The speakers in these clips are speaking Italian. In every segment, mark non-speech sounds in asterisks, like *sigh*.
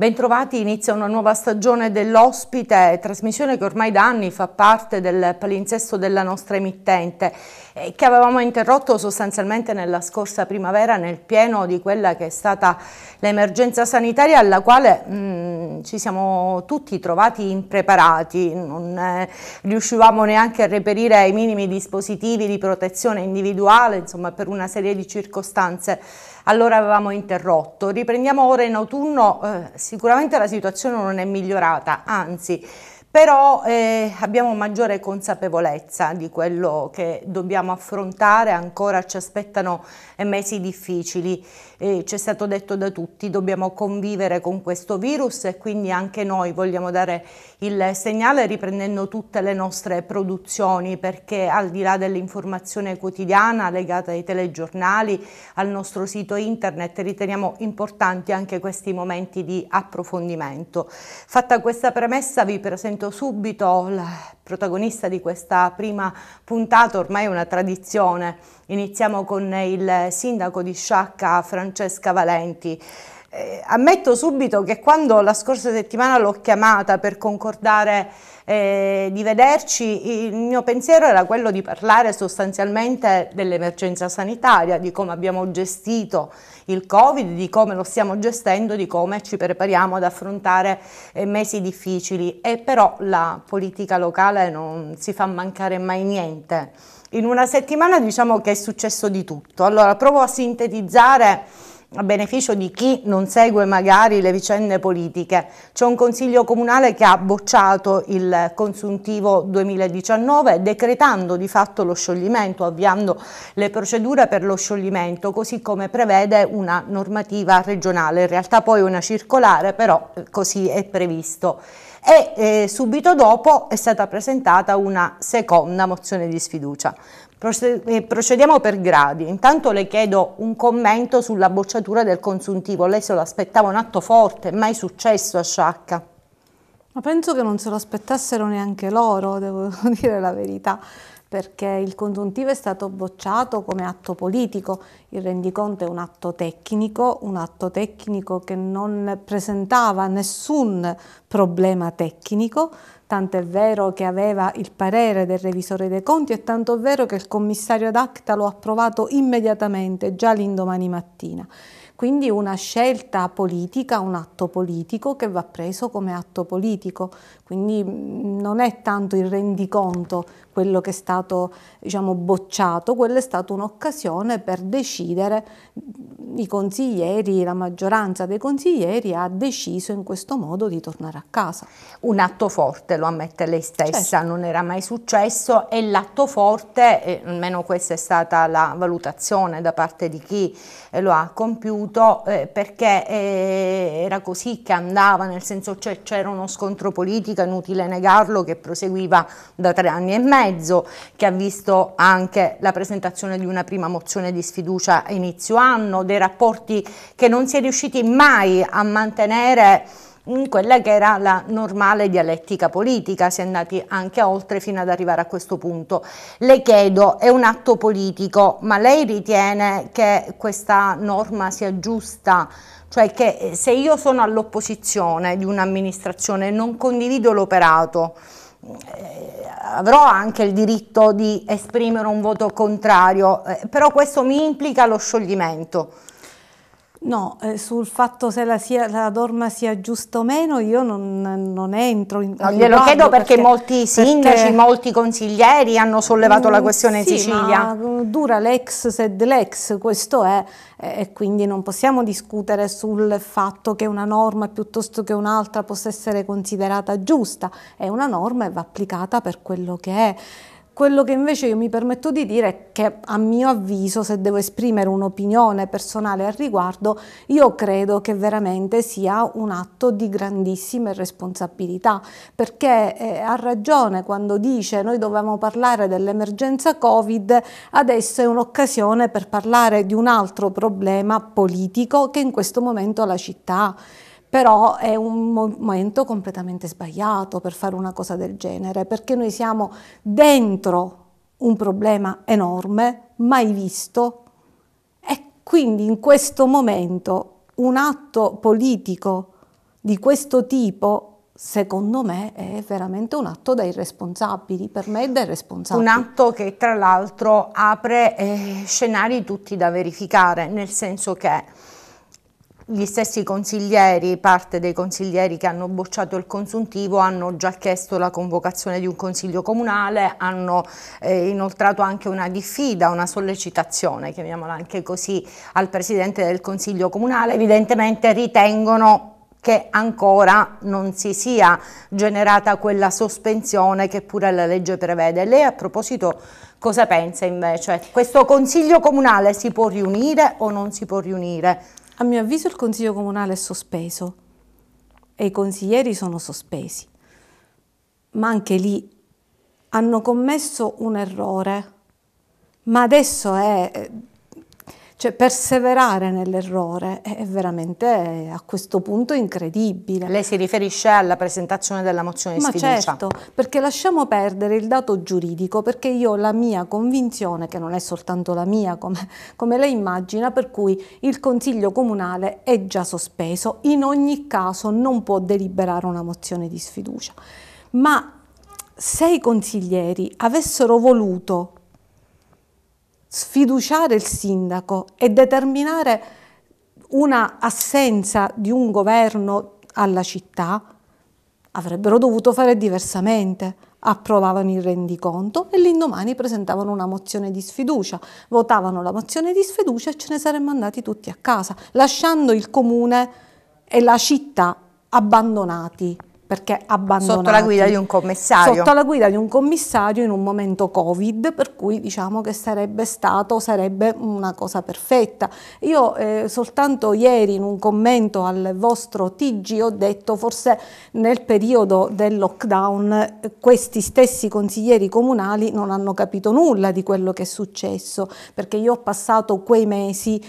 Bentrovati, inizia una nuova stagione dell'ospite, trasmissione che ormai da anni fa parte del palinsesto della nostra emittente, che avevamo interrotto sostanzialmente nella scorsa primavera nel pieno di quella che è stata l'emergenza sanitaria alla quale mh, mm, ci siamo tutti trovati impreparati, non eh, riuscivamo neanche a reperire i minimi dispositivi di protezione individuale, insomma per una serie di circostanze allora avevamo interrotto. Riprendiamo ora in autunno, eh, sicuramente la situazione non è migliorata, anzi però eh, abbiamo maggiore consapevolezza di quello che dobbiamo affrontare, ancora ci aspettano mesi difficili eh, ci è stato detto da tutti, dobbiamo convivere con questo virus e quindi anche noi vogliamo dare il segnale riprendendo tutte le nostre produzioni perché al di là dell'informazione quotidiana legata ai telegiornali, al nostro sito internet, riteniamo importanti anche questi momenti di approfondimento. Fatta questa premessa vi presento subito la protagonista di questa prima puntata, ormai è una tradizione Iniziamo con il sindaco di Sciacca, Francesca Valenti. Eh, ammetto subito che quando la scorsa settimana l'ho chiamata per concordare eh, di vederci, il mio pensiero era quello di parlare sostanzialmente dell'emergenza sanitaria, di come abbiamo gestito il Covid, di come lo stiamo gestendo, di come ci prepariamo ad affrontare eh, mesi difficili. E però la politica locale non si fa mancare mai niente. In una settimana diciamo che è successo di tutto. Allora provo a sintetizzare a beneficio di chi non segue magari le vicende politiche. C'è un consiglio comunale che ha bocciato il consuntivo 2019 decretando di fatto lo scioglimento, avviando le procedure per lo scioglimento, così come prevede una normativa regionale. In realtà poi una circolare, però eh, così è previsto e eh, subito dopo è stata presentata una seconda mozione di sfiducia. Eh, procediamo per gradi. Intanto le chiedo un commento sulla bocciatura del consuntivo. Lei se lo aspettava un atto forte, mai successo a Sciacca. Ma penso che non se lo aspettassero neanche loro, devo *laughs* dire la verità, perché il consuntivo è stato bocciato come atto politico, il rendiconto è un atto tecnico, un atto tecnico che non presentava nessun problema tecnico, Tanto è vero che aveva il parere del revisore dei conti e tanto è vero che il commissario ad acta lo ha approvato immediatamente, già l'indomani mattina. Quindi una scelta politica, un atto politico che va preso come atto politico, quindi non è tanto il rendiconto quello che è stato diciamo, bocciato, quella è stata un'occasione per decidere, i consiglieri, la maggioranza dei consiglieri ha deciso in questo modo di tornare a casa un atto forte, lo ammette lei stessa, certo. non era mai successo e l'atto forte, eh, almeno questa è stata la valutazione da parte di chi eh, lo ha compiuto, eh, perché eh, era così che andava, nel senso cioè, c'era uno scontro politico, inutile negarlo, che proseguiva da tre anni e mezzo, che ha visto anche la presentazione di una prima mozione di sfiducia a inizio anno, dei rapporti che non si è riusciti mai a mantenere in quella che era la normale dialettica politica, si è andati anche oltre fino ad arrivare a questo punto. Le chiedo, è un atto politico, ma lei ritiene che questa norma sia giusta? Cioè che eh, se io sono all'opposizione di un'amministrazione e non condivido l'operato, eh, avrò anche il diritto di esprimere un voto contrario, eh, però questo mi implica lo scioglimento. No, eh, sul fatto se la, sia, la, norma sia giusta o meno io non, non entro in no, Glielo chiedo perché, perché molti sindaci, perché... molti consiglieri hanno sollevato mm, la questione sì, in Sicilia. Ma uh, dura l'ex sed l'ex, questo è, e quindi non possiamo discutere sul fatto che una norma piuttosto che un'altra possa essere considerata giusta, è una norma e va applicata per quello che è. Quello che invece io mi permetto di dire è che a mio avviso, se devo esprimere un'opinione personale al riguardo, io credo che veramente sia un atto di grandissima responsabilità, perché eh, ha ragione quando dice noi dovevamo parlare dell'emergenza Covid, adesso è un'occasione per parlare di un altro problema politico che in questo momento la città ha però è un momento completamente sbagliato per fare una cosa del genere, perché noi siamo dentro un problema enorme, mai visto, e quindi in questo momento un atto politico di questo tipo secondo me è veramente un atto da irresponsabili, per me è da irresponsabili. Un atto che tra l'altro apre eh, scenari tutti da verificare, nel senso che gli stessi consiglieri, parte dei consiglieri che hanno bocciato il consuntivo hanno già chiesto la convocazione di un consiglio comunale, hanno eh, inoltrato anche una diffida, una sollecitazione, chiamiamola anche così, al Presidente del Consiglio Comunale, evidentemente ritengono che ancora non si sia generata quella sospensione che pure la legge prevede. Lei a proposito cosa pensa invece? Questo Consiglio Comunale si può riunire o non si può riunire? A mio avviso il Consiglio Comunale è sospeso e i consiglieri sono sospesi, ma anche lì hanno commesso un errore, ma adesso è cioè perseverare nell'errore è veramente a questo punto incredibile. Lei si riferisce alla presentazione della mozione di Ma sfiducia. certo, perché lasciamo perdere il dato giuridico, perché io ho la mia convinzione, che non è soltanto la mia come, come lei immagina, per cui il Consiglio Comunale è già sospeso, in ogni caso non può deliberare una mozione di sfiducia. Ma se i consiglieri avessero voluto sfiduciare il sindaco e determinare una assenza di un governo alla città, avrebbero dovuto fare diversamente. Approvavano il rendiconto e l'indomani presentavano una mozione di sfiducia, votavano la mozione di sfiducia e ce ne saremmo andati tutti a casa, lasciando il comune e la città abbandonati perché abbandonati. Sotto la guida di un commissario. Sotto la guida di un commissario in un momento Covid, per cui diciamo che sarebbe stato, sarebbe una cosa perfetta. Io eh, soltanto ieri in un commento al vostro TG ho detto forse nel periodo del lockdown eh, questi stessi consiglieri comunali non hanno capito nulla di quello che è successo, perché io ho passato quei mesi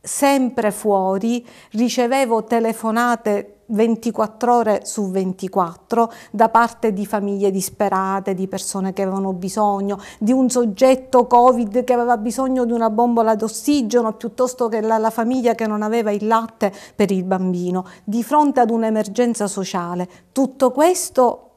sempre fuori, ricevevo telefonate 24 ore su 24 da parte di famiglie disperate, di persone che avevano bisogno, di un soggetto Covid che aveva bisogno di una bombola d'ossigeno piuttosto che la, la, famiglia che non aveva il latte per il bambino, di fronte ad un'emergenza sociale. Tutto questo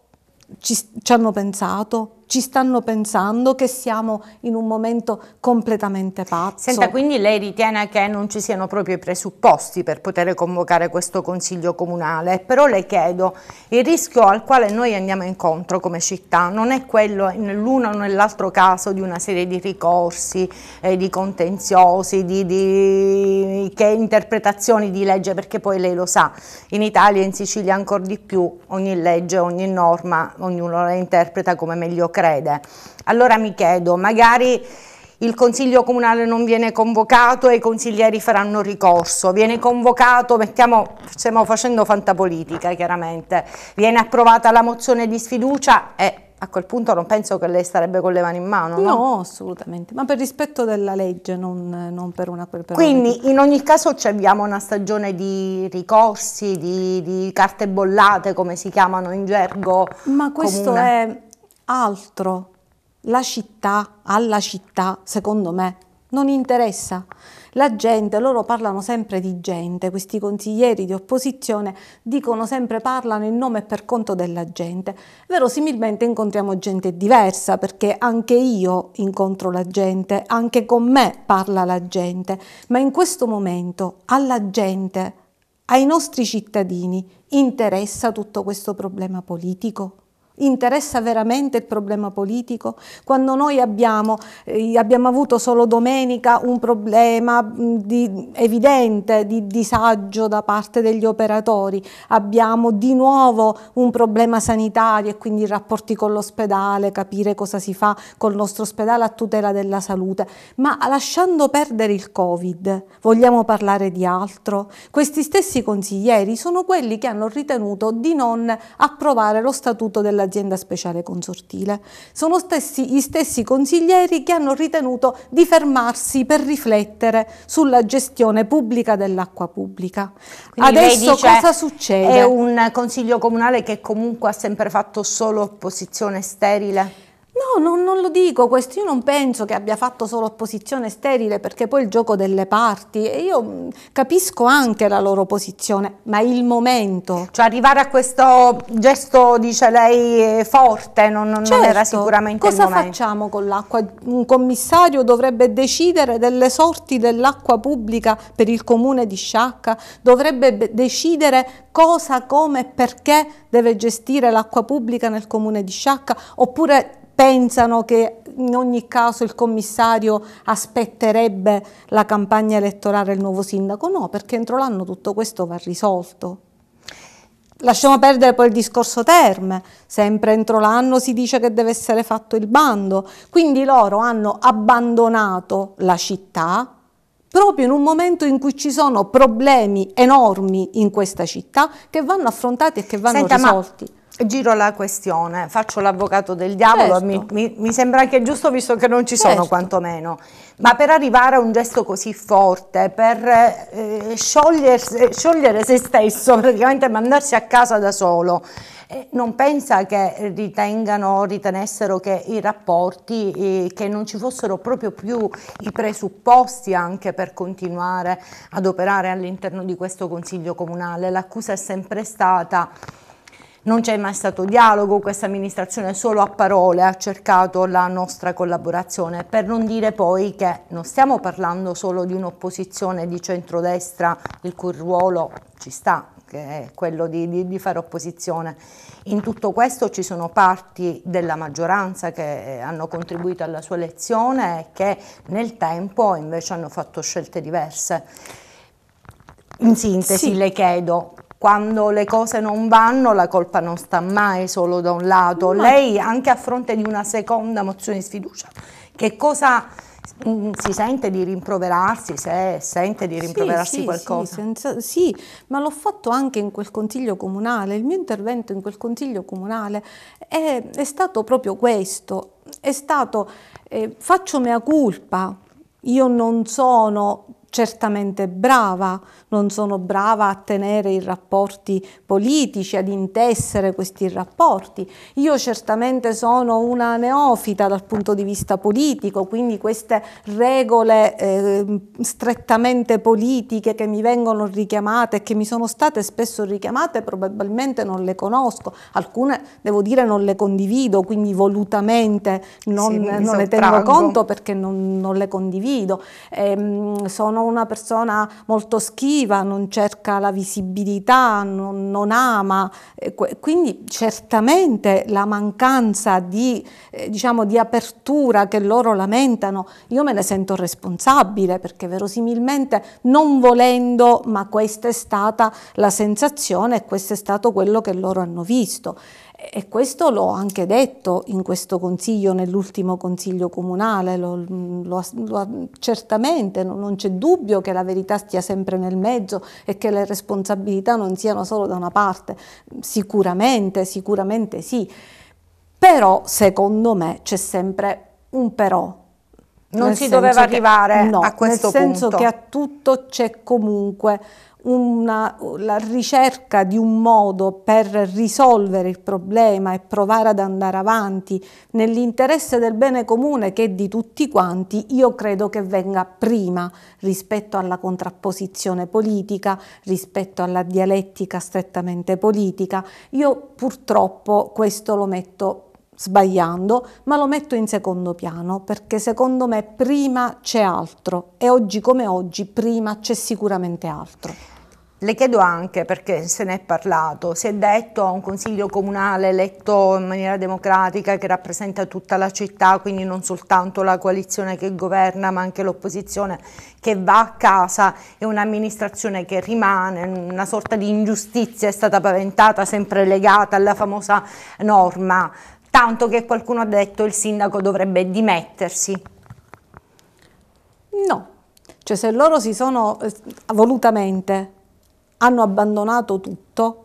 ci, ci hanno pensato, ci stanno pensando, che siamo in un momento completamente pazzo. Senta, quindi lei ritiene che non ci siano proprio i presupposti per poter convocare questo Consiglio Comunale, però le chiedo, il rischio al quale noi andiamo incontro come città non è quello nell'uno o nell'altro caso di una serie di ricorsi, eh, di contenziosi, di, di che interpretazioni di legge, perché poi lei lo sa, in Italia e in Sicilia ancora di più ogni legge, ogni norma, ognuno la interpreta come meglio crede crede. Allora mi chiedo, magari il consiglio comunale non viene convocato e i consiglieri faranno ricorso, viene convocato, mettiamo, stiamo facendo fantapolitica chiaramente, viene approvata la mozione di sfiducia e a quel punto non penso che lei starebbe con le mani in mano. No, no assolutamente, ma per rispetto della legge, non, non per una... Per Quindi in ogni caso ci abbiamo una stagione di ricorsi, di, di, carte bollate, come si chiamano in gergo. Ma questo comune. è altro. La città, alla città, secondo me, non interessa. La gente, loro parlano sempre di gente, questi consiglieri di opposizione dicono sempre parlano in nome e per conto della gente. Verosimilmente incontriamo gente diversa perché anche io incontro la gente, anche con me parla la gente, ma in questo momento alla gente, ai nostri cittadini, interessa tutto questo problema politico? Interessa veramente il problema politico? Quando noi abbiamo, eh, abbiamo avuto solo domenica un problema mm, di, evidente di disagio da parte degli operatori, abbiamo di nuovo un problema sanitario e quindi i rapporti con l'ospedale, capire cosa si fa col nostro ospedale a tutela della salute, ma lasciando perdere il Covid, vogliamo parlare di altro? Questi stessi consiglieri sono quelli che hanno ritenuto di non approvare lo statuto della dell'azienda speciale consortile. Sono stessi, gli stessi consiglieri che hanno ritenuto di fermarsi per riflettere sulla gestione pubblica dell'acqua pubblica. Quindi Adesso dice, cosa succede? È un consiglio comunale che comunque ha sempre fatto solo opposizione sterile? No, non, non, lo dico questo, io non penso che abbia fatto solo opposizione sterile perché poi il gioco delle parti io mm, capisco anche la loro posizione, ma il momento. Cioè arrivare a questo gesto, dice lei, forte non, non certo. era sicuramente Cosa il momento. Cosa facciamo con l'acqua? Un commissario dovrebbe decidere delle sorti dell'acqua pubblica per il comune di Sciacca, dovrebbe decidere cosa, come e perché deve gestire l'acqua pubblica nel comune di Sciacca, oppure pensano che in ogni caso il commissario aspetterebbe la campagna elettorale il nuovo sindaco, no, perché entro l'anno tutto questo va risolto. Lasciamo perdere poi il discorso terme, sempre entro l'anno si dice che deve essere fatto il bando, quindi loro hanno abbandonato la città proprio in un momento in cui ci sono problemi enormi in questa città che vanno affrontati e che vanno Senta, risolti giro la questione, faccio l'avvocato del diavolo, certo. mi, mi, mi, sembra anche giusto visto che non ci certo. sono quantomeno, ma per arrivare a un gesto così forte, per eh, sciogliere se stesso, *laughs* praticamente mandarsi a casa da solo, eh, non pensa che ritengano, ritenessero che i rapporti, eh, che non ci fossero proprio più i presupposti anche per continuare ad operare all'interno di questo Consiglio Comunale, l'accusa è sempre stata non c'è mai stato dialogo, questa amministrazione solo a parole ha cercato la nostra collaborazione, per non dire poi che non stiamo parlando solo di un'opposizione di centrodestra, il cui ruolo ci sta, che è quello di, di, di, fare opposizione. In tutto questo ci sono parti della maggioranza che hanno contribuito alla sua elezione e che nel tempo invece hanno fatto scelte diverse. In sintesi sì. le chiedo quando le cose non vanno la colpa non sta mai solo da un lato. Ma... Lei anche a fronte di una seconda mozione di sfiducia, che cosa mm, si sente di rimproverarsi, se sente di rimproverarsi sì, qualcosa? Sì, senza, sì, ma l'ho fatto anche in quel consiglio comunale, il mio intervento in quel consiglio comunale è, è stato proprio questo, è stato eh, faccio mea culpa, io non sono certamente brava, non sono brava a tenere i rapporti politici, ad intessere questi rapporti. Io certamente sono una neofita dal punto di vista politico, quindi queste regole eh, strettamente politiche che mi vengono richiamate e che mi sono state spesso richiamate probabilmente non le conosco, alcune devo dire non le condivido, quindi volutamente non, sì, non ne tengo conto perché non, non le condivido. Eh, sono una persona molto schiva, non cerca la visibilità, non, non ama, quindi certamente la mancanza di, eh, diciamo, di apertura che loro lamentano, io me ne sento responsabile perché verosimilmente non volendo, ma questa è stata la sensazione e questo è stato quello che loro hanno visto. E questo l'ho anche detto in questo consiglio, nell'ultimo consiglio comunale, lo, lo, lo, certamente non c'è dubbio che la verità stia sempre nel mezzo e che le responsabilità non siano solo da una parte, sicuramente, sicuramente sì, però secondo me c'è sempre un però. Non nel si doveva che, arrivare no, a questo punto. Nel senso punto. che a tutto c'è comunque una, la ricerca di un modo per risolvere il problema e provare ad andare avanti nell'interesse del bene comune che è di tutti quanti, io credo che venga prima rispetto alla contrapposizione politica, rispetto alla dialettica strettamente politica. Io purtroppo questo lo metto sbagliando, ma lo metto in secondo piano perché secondo me prima c'è altro e oggi come oggi prima c'è sicuramente altro. Le chiedo anche perché se ne è parlato, si è detto a un consiglio comunale eletto in maniera democratica che rappresenta tutta la città, quindi non soltanto la coalizione che governa ma anche l'opposizione che va a casa e un'amministrazione che rimane, una sorta di ingiustizia è stata paventata sempre legata alla famosa norma tanto che qualcuno ha detto il sindaco dovrebbe dimettersi. No, cioè se loro si sono eh, volutamente hanno abbandonato tutto,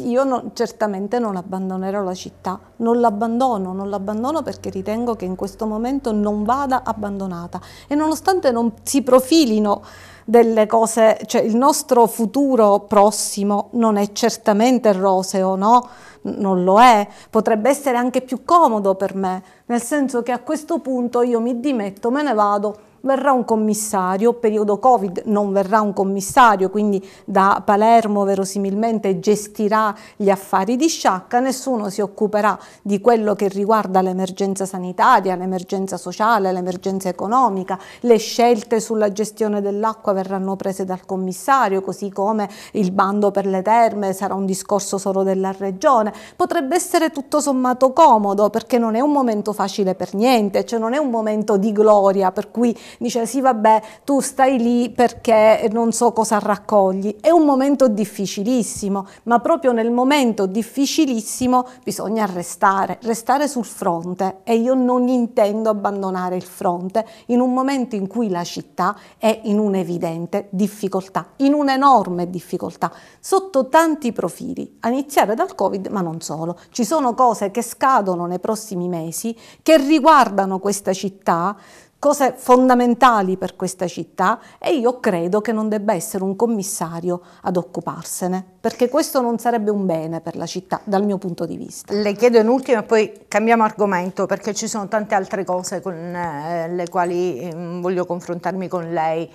io no, certamente non abbandonerò la città, non l'abbandono, non l'abbandono perché ritengo che in questo momento non vada abbandonata e nonostante non si profilino delle cose, cioè il nostro futuro prossimo non è certamente roseo, no? non lo è, potrebbe essere anche più comodo per me, nel senso che a questo punto io mi dimetto, me ne vado verrà un commissario, periodo Covid non verrà un commissario, quindi da Palermo verosimilmente gestirà gli affari di sciacca, nessuno si occuperà di quello che riguarda l'emergenza sanitaria, l'emergenza sociale, l'emergenza economica, le scelte sulla gestione dell'acqua verranno prese dal commissario, così come il bando per le terme sarà un discorso solo della regione. Potrebbe essere tutto sommato comodo perché non è un momento facile per niente, cioè non è un momento di gloria per cui dice sì vabbè tu stai lì perché non so cosa raccogli. È un momento difficilissimo, ma proprio nel momento difficilissimo bisogna restare, restare sul fronte e io non intendo abbandonare il fronte in un momento in cui la città è in un'evidente difficoltà, in un'enorme difficoltà, sotto tanti profili, a iniziare dal Covid, ma non solo. Ci sono cose che scadono nei prossimi mesi che riguardano questa città cose fondamentali per questa città e io credo che non debba essere un commissario ad occuparsene, perché questo non sarebbe un bene per la città dal mio punto di vista. Le chiedo in ultimo e poi cambiamo argomento perché ci sono tante altre cose con eh, le quali mm, voglio confrontarmi con lei.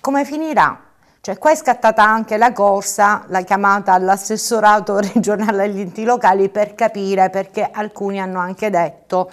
Come finirà cioè qua è scattata anche la corsa, la chiamata all'assessorato *laughs* regionale agli enti locali per capire perché alcuni hanno anche detto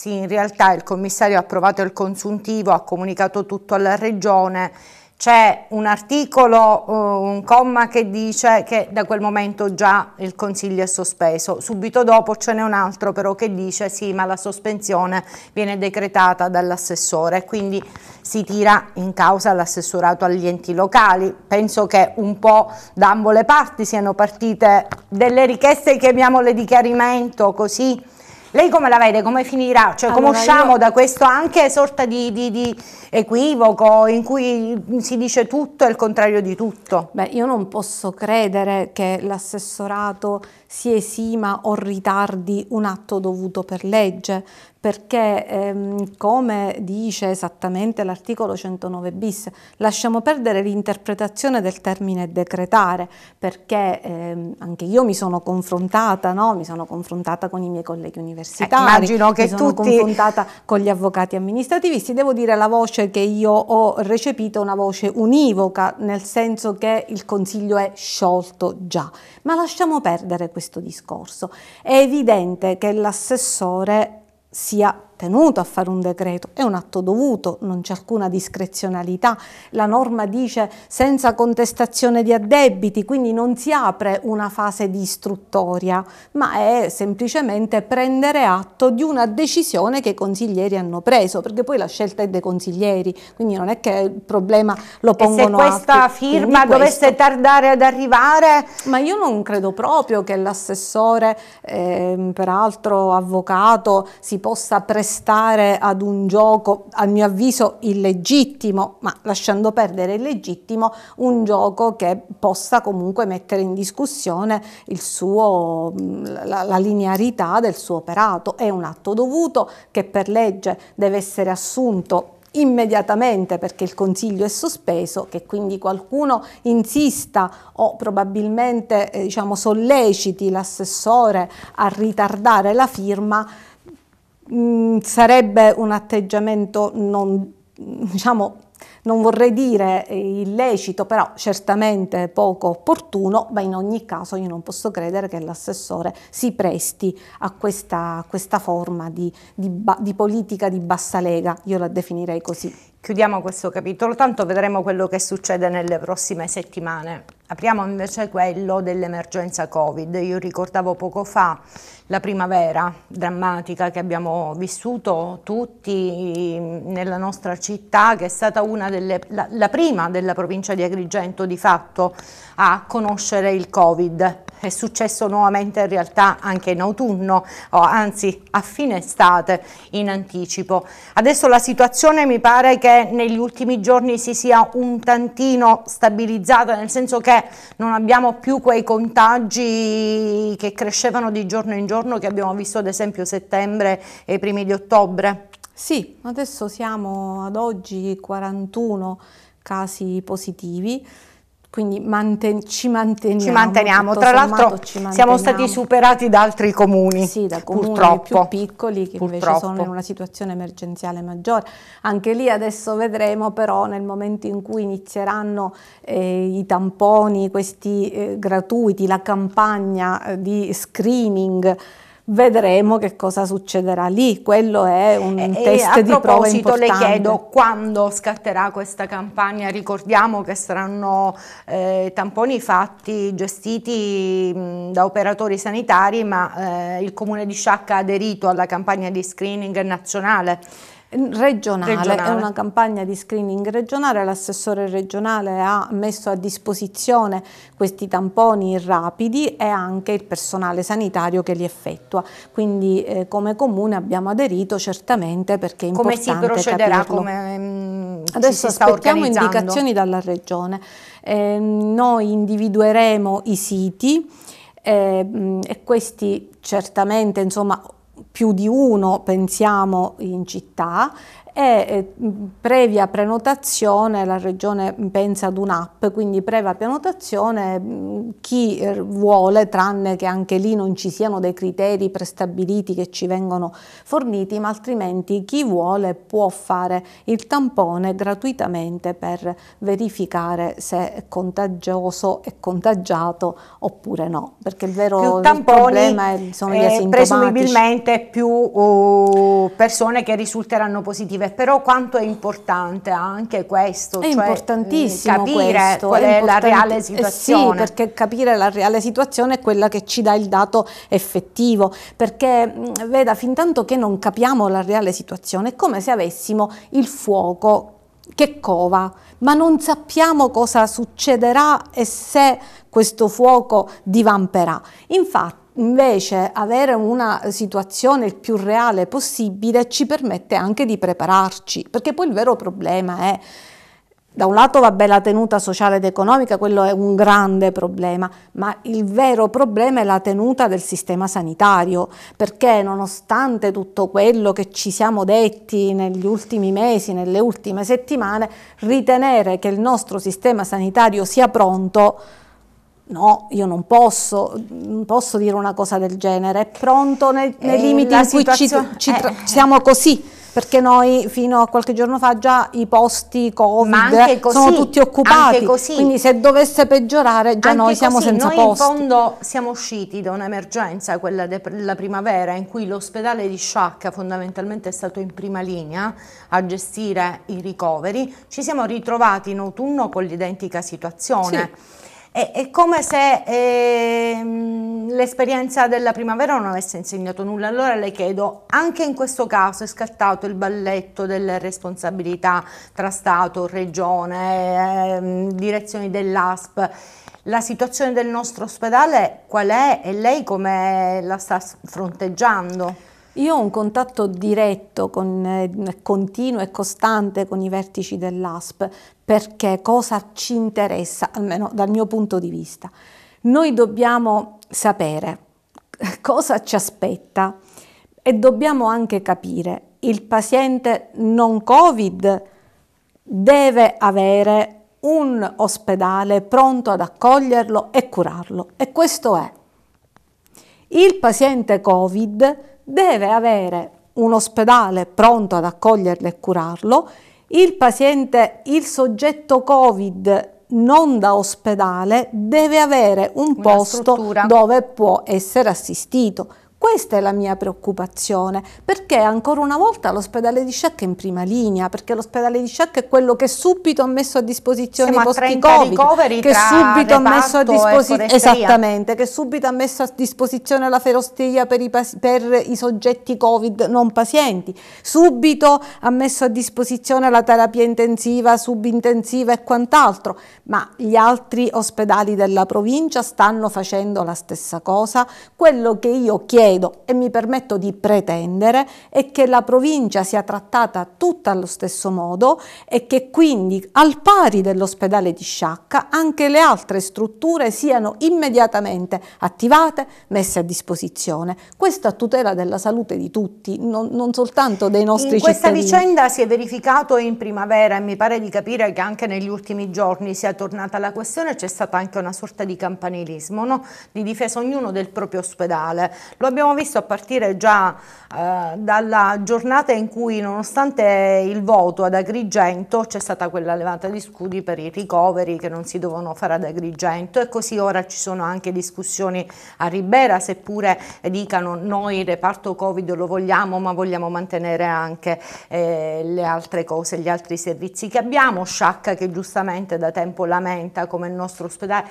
sì, in realtà il commissario ha approvato il consuntivo, ha comunicato tutto alla regione, c'è un articolo, eh, un comma che dice che da quel momento già il consiglio è sospeso, subito dopo ce n'è un altro però che dice sì ma la sospensione viene decretata dall'assessore, quindi si tira in causa l'assessorato agli enti locali, penso che un po' da ambo le parti siano partite delle richieste, chiamiamole di chiarimento così, lei come la vede? Come finirà? Cioè, allora, come usciamo io... da questo anche sorta di, di, di, equivoco in cui si dice tutto e il contrario di tutto? Beh, io non posso credere che l'assessorato si esima o ritardi un atto dovuto per legge, perché ehm, come dice esattamente l'articolo 109 bis, lasciamo perdere l'interpretazione del termine decretare, perché ehm, anche io mi sono confrontata, no? mi sono confrontata con i miei colleghi universitari, eh, mi sono tutti... confrontata con gli avvocati amministrativi, si devo dire la voce che io ho recepito è una voce univoca, nel senso che il Consiglio è sciolto già, ma lasciamo perdere questo discorso. È evidente che l'assessore sia tenuto a fare un decreto, è un atto dovuto, non c'è alcuna discrezionalità. La norma dice senza contestazione di addebiti, quindi non si apre una fase di istruttoria, ma è semplicemente prendere atto di una decisione che i consiglieri hanno preso, perché poi la scelta è dei consiglieri, quindi non è che il problema lo pongono altri. E se questa altri, firma dovesse questo... tardare ad arrivare? Ma io non credo proprio che l'assessore, eh, peraltro avvocato, si possa presentare prestare ad un gioco, a mio avviso illegittimo, ma lasciando perdere illegittimo, un gioco che possa comunque mettere in discussione suo, la, la linearità del suo operato. È un atto dovuto che per legge deve essere assunto immediatamente perché il consiglio è sospeso, che quindi qualcuno insista o probabilmente eh, diciamo, solleciti l'assessore a ritardare la firma, mh, mm, sarebbe un atteggiamento non, diciamo, non vorrei dire illecito, però certamente poco opportuno, ma in ogni caso io non posso credere che l'assessore si presti a questa, questa forma di, di, di politica di bassa lega, io la definirei così. Chiudiamo questo capitolo, tanto vedremo quello che succede nelle prossime settimane. Apriamo invece quello dell'emergenza Covid. Io ricordavo poco fa la primavera drammatica che abbiamo vissuto tutti nella nostra città, che è stata una delle, la, la prima della provincia di Agrigento di fatto a conoscere il Covid è successo nuovamente in realtà anche in autunno, o anzi a fine estate in anticipo. Adesso la situazione mi pare che negli ultimi giorni si sia un tantino stabilizzata, nel senso che non abbiamo più quei contagi che crescevano di giorno in giorno che abbiamo visto ad esempio settembre e i primi di ottobre. Sì, adesso siamo ad oggi 41 casi positivi. Quindi manten ci manteniamo. Ci manteniamo. Tra l'altro siamo stati superati da altri comuni. Sì, da comuni purtroppo. più piccoli che purtroppo. invece sono in una situazione emergenziale maggiore. Anche lì adesso vedremo però nel momento in cui inizieranno eh, i tamponi, questi eh, gratuiti, la campagna eh, di screening vedremo che cosa succederà lì. Quello è un e, test e di prova importante. A proposito le chiedo quando scatterà questa campagna, ricordiamo che saranno eh, tamponi fatti, gestiti mh, da operatori sanitari, ma eh, il comune di Sciacca ha aderito alla campagna di screening nazionale. Regionale, regionale, è una campagna di screening regionale, l'assessore regionale ha messo a disposizione questi tamponi rapidi e anche il personale sanitario che li effettua, quindi eh, come comune abbiamo aderito certamente perché è come importante Come mm, si procederà? Come, mh, Adesso aspettiamo indicazioni dalla regione, eh, noi individueremo i siti eh, mm, e questi certamente insomma più di uno pensiamo in città e eh, previa prenotazione, la regione pensa ad un'app, quindi previa prenotazione mm, chi eh, vuole, tranne che anche lì non ci siano dei criteri prestabiliti che ci vengono forniti, ma altrimenti chi vuole può fare il tampone gratuitamente per verificare se è contagioso, è contagiato oppure no, perché il vero il problema è, sono gli eh, asintomatici. Presumibilmente più uh, persone che risulteranno positive dire però quanto è importante anche questo, è cioè importantissimo capire questo, qual è, è la reale situazione. Eh sì, perché capire la reale situazione è quella che ci dà il dato effettivo, perché veda, fin tanto che non capiamo la reale situazione è come se avessimo il fuoco che cova, ma non sappiamo cosa succederà e se questo fuoco divamperà. Infatti Invece avere una situazione il più reale possibile ci permette anche di prepararci, perché poi il vero problema è da un lato va bene la tenuta sociale ed economica, quello è un grande problema, ma il vero problema è la tenuta del sistema sanitario, perché nonostante tutto quello che ci siamo detti negli ultimi mesi, nelle ultime settimane, ritenere che il nostro sistema sanitario sia pronto no, io non posso, non posso dire una cosa del genere, è pronto nel, nei eh, limiti in cui ci, ci eh, eh. siamo così. Perché noi fino a qualche giorno fa già i posti Covid così, sono tutti occupati, quindi se dovesse peggiorare già noi siamo così, senza noi posti. Noi in fondo siamo usciti da un'emergenza, quella della primavera, in cui l'ospedale di Sciacca fondamentalmente è stato in prima linea a gestire i ricoveri, ci siamo ritrovati in autunno con l'identica situazione. Sì. È, è come se eh, l'esperienza della primavera non avesse insegnato nulla. Allora le chiedo, anche in questo caso è scattato il balletto delle responsabilità tra Stato, Regione, eh, direzioni dell'ASP. La situazione del nostro ospedale qual è e lei come la sta fronteggiando? Io ho un contatto diretto, con, eh, continuo e costante con i vertici dell'ASP perché cosa ci interessa, almeno dal mio punto di vista. Noi dobbiamo sapere *laughs* cosa ci aspetta e dobbiamo anche capire il paziente non Covid deve avere un ospedale pronto ad accoglierlo e curarlo e questo è. Il paziente Covid deve avere un ospedale pronto ad accoglierlo e curarlo, il paziente, il soggetto Covid non da ospedale deve avere un Una posto struttura. dove può essere assistito. Questa è la mia preoccupazione, perché ancora una volta l'ospedale di Sciacca è in prima linea, perché l'ospedale di Sciacca è quello che subito ha messo a disposizione Siamo i posti Covid, che subito ha messo a disposizione esattamente, che subito ha messo a disposizione la ferostia per i, per i soggetti Covid non pazienti, subito ha messo a disposizione la terapia intensiva, subintensiva e quant'altro, ma gli altri ospedali della provincia stanno facendo la stessa cosa. Quello che io chiedo credo e mi permetto di pretendere è che la provincia sia trattata tutta allo stesso modo e che quindi al pari dell'ospedale di Sciacca anche le altre strutture siano immediatamente attivate, messe a disposizione. Questo a tutela della salute di tutti, non, non soltanto dei nostri in cittadini. Questa vicenda si è verificata in primavera e mi pare di capire che anche negli ultimi giorni sia tornata la questione, c'è stata anche una sorta di campanilismo, no? di difesa ognuno del proprio ospedale. Lo abbiamo abbiamo visto a partire già eh, dalla giornata in cui nonostante il voto ad Agrigento c'è stata quella levata di scudi per i ricoveri che non si dovevano fare ad Agrigento e così ora ci sono anche discussioni a Ribera seppure dicano noi il reparto Covid lo vogliamo ma vogliamo mantenere anche eh, le altre cose, gli altri servizi che abbiamo, Sciacca che giustamente da tempo lamenta come il nostro ospedale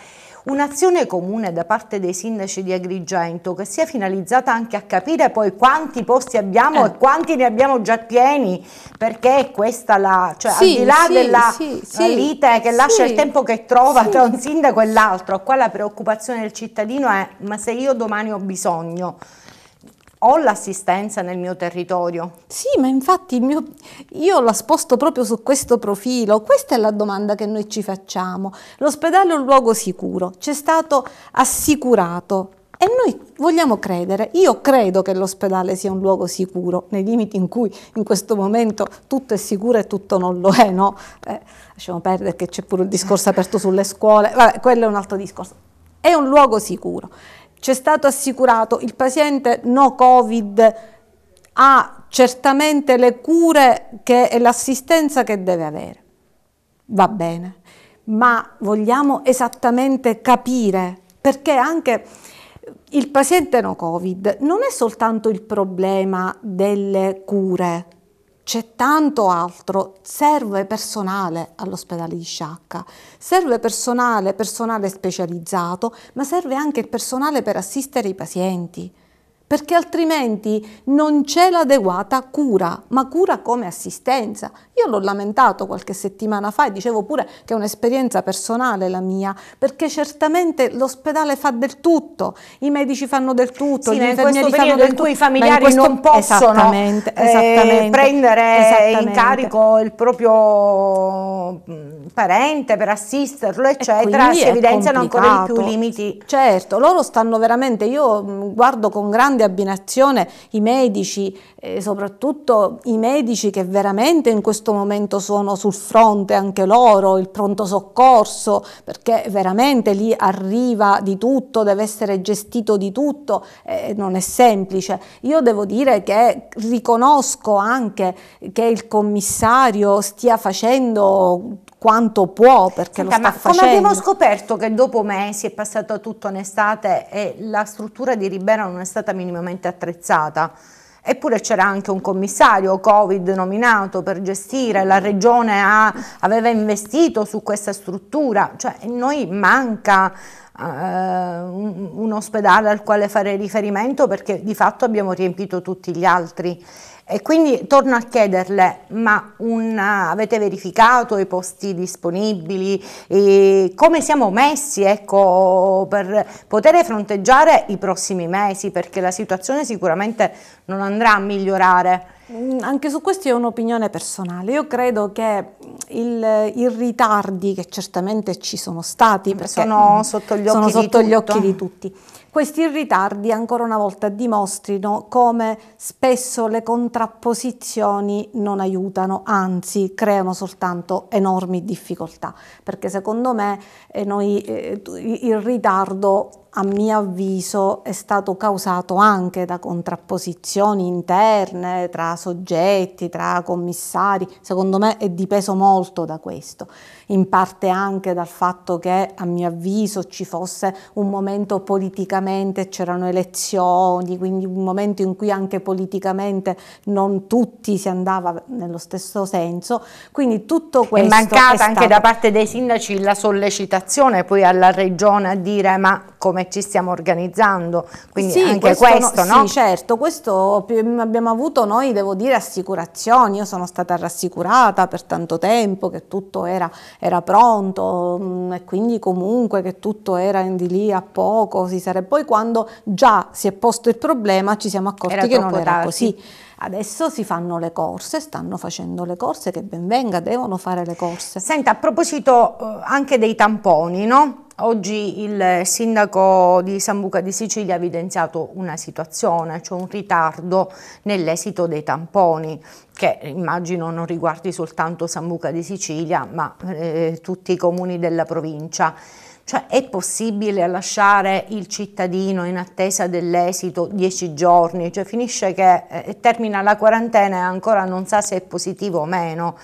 Un'azione comune da parte dei sindaci di Agrigento che sia finalizzata anche a capire poi quanti posti abbiamo eh. e quanti ne abbiamo già pieni, perché questa la, cioè sì, al di là sì, della sì, la lite che lascia il tempo che trova tra un sindaco e l'altro, qua la preoccupazione del cittadino è ma se io domani ho bisogno ho l'assistenza nel mio territorio? Sì, ma infatti mio, io la sposto proprio su questo profilo. Questa è la domanda che noi ci facciamo. L'ospedale è un luogo sicuro, c'è stato assicurato e noi vogliamo credere, io credo che l'ospedale sia un luogo sicuro, nei limiti in cui in questo momento tutto è sicuro e tutto non lo è, no? Eh, lasciamo perdere che c'è pure il discorso aperto sulle scuole, vabbè, quello è un altro discorso. È un luogo sicuro ci è stato assicurato il paziente no covid ha certamente le cure che, e l'assistenza che deve avere. Va bene, ma vogliamo esattamente capire perché anche il paziente no covid non è soltanto il problema delle cure c'è tanto altro, serve personale all'ospedale di Sciacca, serve personale, personale specializzato, ma serve anche il personale per assistere i pazienti perché altrimenti non c'è l'adeguata cura, ma cura come assistenza. Io l'ho lamentato qualche settimana fa e dicevo pure che è un'esperienza personale la mia, perché certamente l'ospedale fa del tutto, i medici fanno del tutto, sì, gli infermieri fanno del tutto, i familiari non possono esattamente, eh, esattamente, eh, prendere esattamente. in carico il proprio parente per assisterlo, eccetera, si evidenziano complicato. ancora di più i limiti. Certo, loro stanno veramente, io guardo con grande grande abbinazione i medici, eh, soprattutto i medici che veramente in questo momento sono sul fronte anche loro, il pronto soccorso, perché veramente lì arriva di tutto, deve essere gestito di tutto, eh, non è semplice. Io devo dire che riconosco anche che il commissario stia facendo quanto può perché Senta, lo sta ma facendo. Come abbiamo scoperto che dopo mesi è passata tutta un'estate e la struttura di Ribera non è stata minimamente attrezzata. Eppure c'era anche un commissario Covid nominato per gestire, la regione ha, aveva investito su questa struttura, cioè noi manca uh, un, un ospedale al quale fare riferimento perché di fatto abbiamo riempito tutti gli altri. E quindi torno a chiederle, ma una, avete verificato i posti disponibili? come siamo messi ecco, per poter fronteggiare i prossimi mesi? Perché la situazione sicuramente non andrà a migliorare. Mm, anche su questo è un'opinione personale. Io credo che il, i ritardi che certamente ci sono stati, sono sotto gli occhi, sono sotto di, gli occhi di tutti questi ritardi ancora una volta dimostrino come spesso le contrapposizioni non aiutano, anzi creano soltanto enormi difficoltà, perché secondo me eh, noi, eh, il ritardo a mio avviso è stato causato anche da contrapposizioni interne tra soggetti, tra commissari, secondo me è dipeso molto da questo, in parte anche dal fatto che a mio avviso ci fosse un momento politicamente, c'erano elezioni, quindi un momento in cui anche politicamente non tutti si andava nello stesso senso, quindi tutto questo... È mancata è anche stato... da parte dei sindaci la sollecitazione poi alla regione a dire ma come ci stiamo organizzando, quindi sì, anche questo, questo no? no? Sì, certo, questo mm, abbiamo avuto noi, devo dire, assicurazioni, io sono stata rassicurata per tanto tempo che tutto era, era pronto mm, e quindi comunque che tutto era di lì a poco, si sarebbe... poi quando già si è posto il problema ci siamo accorti era che non era tardi. così. Adesso si fanno le corse, stanno facendo le corse, che ben venga, devono fare le corse. Senta, a proposito eh, anche dei tamponi, no? Oggi il sindaco di San Buca di Sicilia ha evidenziato una situazione, cioè un ritardo nell'esito dei tamponi che immagino non riguardi soltanto San Buca di Sicilia ma eh, tutti i comuni della provincia. Cioè è possibile lasciare il cittadino in attesa dell'esito dieci giorni? Cioè finisce che eh, termina la quarantena e ancora non sa se è positivo o meno.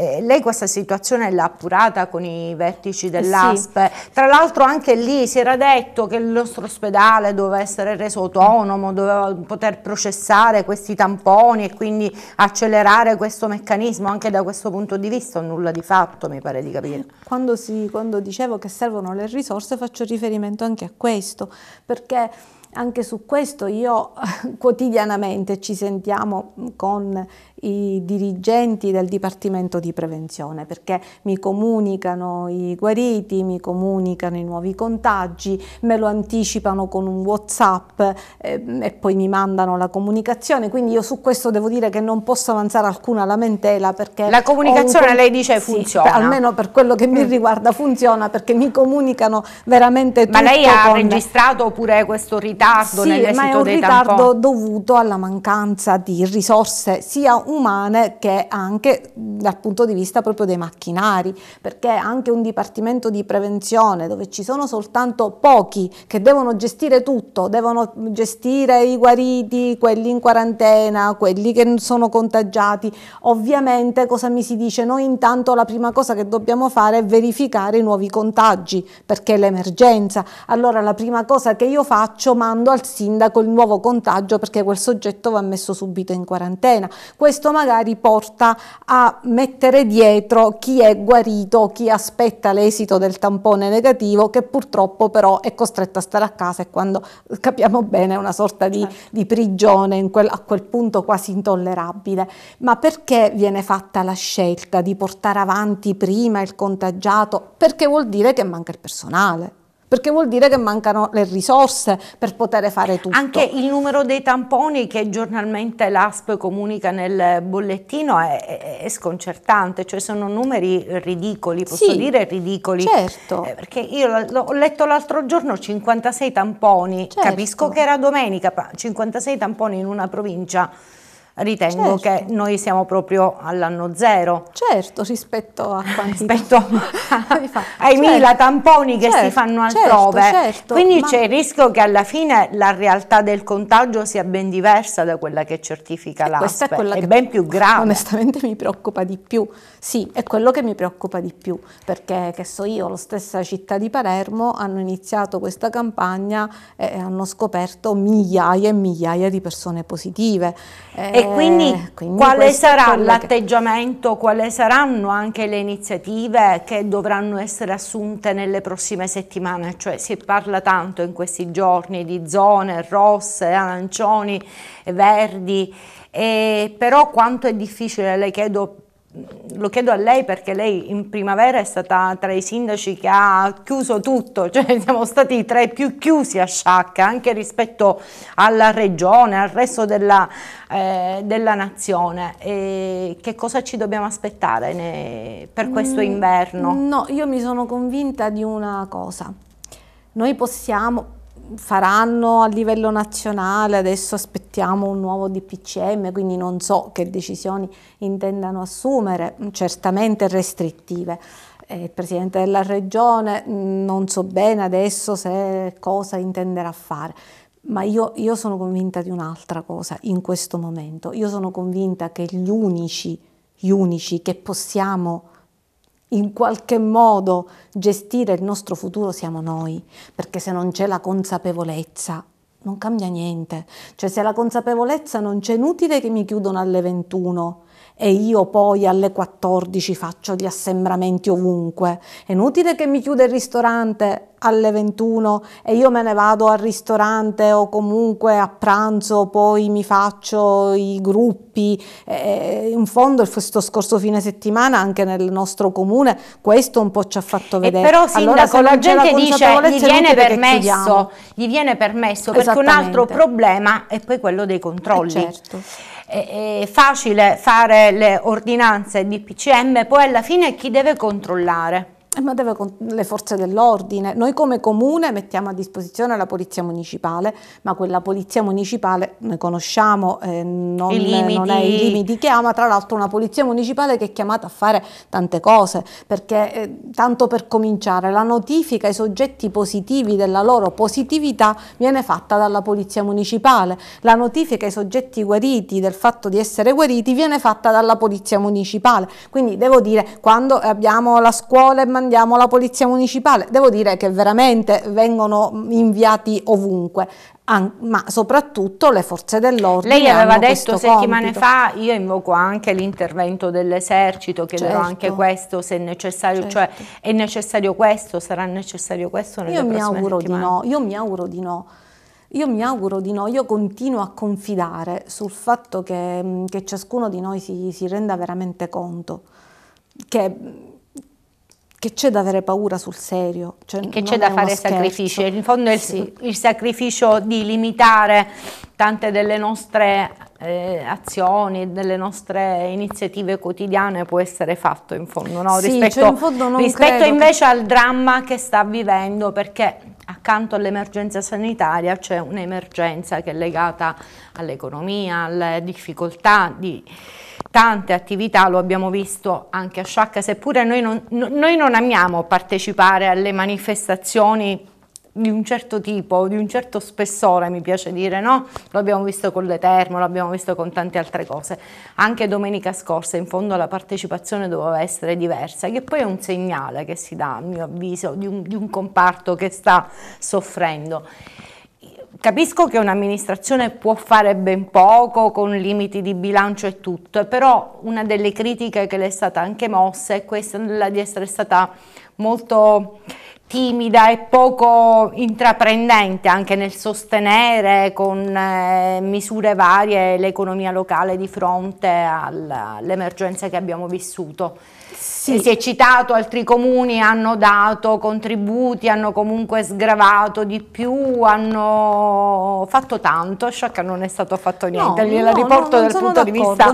Eh, lei questa situazione l'ha appurata con i vertici eh, dell'ASP, sì. tra l'altro anche lì si era detto che il nostro ospedale doveva essere reso autonomo, doveva poter processare questi tamponi e quindi accelerare questo meccanismo, anche da questo punto di vista nulla di fatto mi pare di capire. Quando, si, quando dicevo che servono le risorse faccio riferimento anche a questo, perché anche su questo io *laughs* quotidianamente ci sentiamo con i dirigenti del Dipartimento di Prevenzione perché mi comunicano i guariti, mi comunicano i nuovi contagi, me lo anticipano con un Whatsapp eh, e poi mi mandano la comunicazione, quindi io su questo devo dire che non posso avanzare alcuna lamentela perché... La comunicazione lei dice funziona. Sì, almeno per quello che mi mm. riguarda funziona perché mi comunicano veramente tutto. Ma lei ha con... registrato pure questo ritardo sì, nell'esito dei tamponi? Sì, ma è un ritardo tampon. dovuto alla mancanza di risorse sia umane che anche dal punto di vista proprio dei macchinari, perché anche un dipartimento di prevenzione dove ci sono soltanto pochi che devono gestire tutto, devono gestire i guariti, quelli in quarantena, quelli che sono contagiati, ovviamente cosa mi si dice? Noi intanto la prima cosa che dobbiamo fare è verificare i nuovi contagi, perché è l'emergenza. Allora la prima cosa che io faccio mando al sindaco il nuovo contagio perché quel soggetto va messo subito in quarantena. Questo questo magari porta a mettere dietro chi è guarito, chi aspetta l'esito del tampone negativo, che purtroppo però è costretto a stare a casa e quando capiamo bene è una sorta di, certo. di prigione quel, a quel punto quasi intollerabile. Ma perché viene fatta la scelta di portare avanti prima il contagiato? Perché vuol dire che manca il personale perché vuol dire che mancano le risorse per poter fare tutto. Anche il numero dei tamponi che giornalmente l'ASP comunica nel bollettino è, è sconcertante, cioè sono numeri ridicoli, posso sì, dire ridicoli. Certo. Eh, perché io ho letto l'altro giorno 56 tamponi, certo. capisco che era domenica, ma 56 tamponi in una provincia ritengo certo. che noi siamo proprio all'anno zero. Certo, rispetto a quanti... *laughs* rispetto *laughs* ai certo. mila tamponi che certo, si fanno certo, altrove. Certo. Quindi ma... c'è il rischio che alla fine la realtà del contagio sia ben diversa da quella che certifica eh, e l'ASPE. È, quella è che ben più grave. Onestamente mi preoccupa di più. Sì, è quello che mi preoccupa di più, perché che so io, la stessa città di Palermo hanno iniziato questa campagna e hanno scoperto migliaia e migliaia di persone positive. Eh, quindi, eh, quindi quale sarà l'atteggiamento, che... quali saranno anche le iniziative che dovranno essere assunte nelle prossime settimane? Cioè si parla tanto in questi giorni di zone rosse, arancioni, verdi, e, eh, però quanto è difficile, le chiedo lo chiedo a lei perché lei in primavera è stata tra i sindaci che ha chiuso tutto, *laughs* cioè siamo stati tra i più chiusi a Sciacca anche rispetto alla regione, al resto della, eh, della nazione. E che cosa ci dobbiamo aspettare ne, per questo mm, inverno? No, io mi sono convinta di una cosa. Noi possiamo, faranno a livello nazionale, adesso aspettiamo un nuovo DPCM, quindi non so che decisioni intendano assumere, certamente restrittive. Eh, il Presidente della Regione mm, non so bene adesso se cosa intenderà fare, ma io, io sono convinta di un'altra cosa in questo momento. Io sono convinta che gli unici, gli unici che possiamo in qualche modo gestire il nostro futuro siamo noi, perché se non c'è la consapevolezza non cambia niente, cioè se la consapevolezza non c'è inutile che mi chiudono alle 21 e io poi alle 14 faccio gli assembramenti ovunque. È inutile che mi chiude il ristorante alle 21 e io me ne vado al ristorante o comunque a pranzo, poi mi faccio i gruppi. E in fondo questo scorso fine settimana anche nel nostro comune questo un po' ci ha fatto vedere. E però sindaco allora, la gente la dice gli viene permesso, gli viene permesso perché un altro problema è poi quello dei controlli. Eh certo è, facile fare le ordinanze di PCM, poi alla fine chi deve controllare? Eh, ma deve con le forze dell'ordine. Noi come comune mettiamo a disposizione la polizia municipale, ma quella polizia municipale noi conosciamo, eh, non, non è i limiti che ha, ma tra l'altro una polizia municipale che è chiamata a fare tante cose, perché eh, tanto per cominciare la notifica ai soggetti positivi della loro positività viene fatta dalla polizia municipale, la notifica ai soggetti guariti del fatto di essere guariti viene fatta dalla polizia municipale, quindi devo dire quando abbiamo la scuola e mandiamo mandiamo la polizia municipale. Devo dire che veramente vengono inviati ovunque, ma soprattutto le forze dell'ordine. Lei aveva detto settimane compito. fa, io invoco anche l'intervento dell'esercito, chiederò certo. anche questo se è necessario, cioè, certo. cioè è necessario questo, sarà necessario questo nelle io mi auguro settimane. Di no, io mi auguro di no. Io mi auguro di no, io continuo a confidare sul fatto che, che ciascuno di noi si, si renda veramente conto che che c'è da avere paura sul serio. Cioè che c'è da fare sacrifici. In fondo è sì. il, sacrificio di limitare tante delle nostre eh, azioni, delle nostre iniziative quotidiane può essere fatto in fondo. No? Sì, rispetto, cioè in fondo rispetto invece che... al dramma che sta vivendo perché accanto all'emergenza sanitaria c'è un'emergenza che è legata all'economia, alle difficoltà di tante attività, lo abbiamo visto anche a Sciacca, seppure noi non, noi non amiamo partecipare alle manifestazioni di un certo tipo, di un certo spessore, mi piace dire, no? Lo abbiamo visto con le l'abbiamo visto con tante altre cose. Anche domenica scorsa, in fondo, la partecipazione doveva essere diversa, che poi è un segnale che si dà, a mio avviso, di un, di un comparto che sta soffrendo. Capisco che un'amministrazione può fare ben poco con limiti di bilancio e tutto, però una delle critiche che le è stata anche mossa è questa di essere stata molto timida e poco intraprendente anche nel sostenere con eh, misure varie l'economia locale di fronte all'emergenza che abbiamo vissuto sì. si è citato altri comuni hanno dato contributi, hanno comunque sgravato di più, hanno fatto tanto, Sciocca non è stato fatto niente, no, gliela no, riporto no, dal punto di vista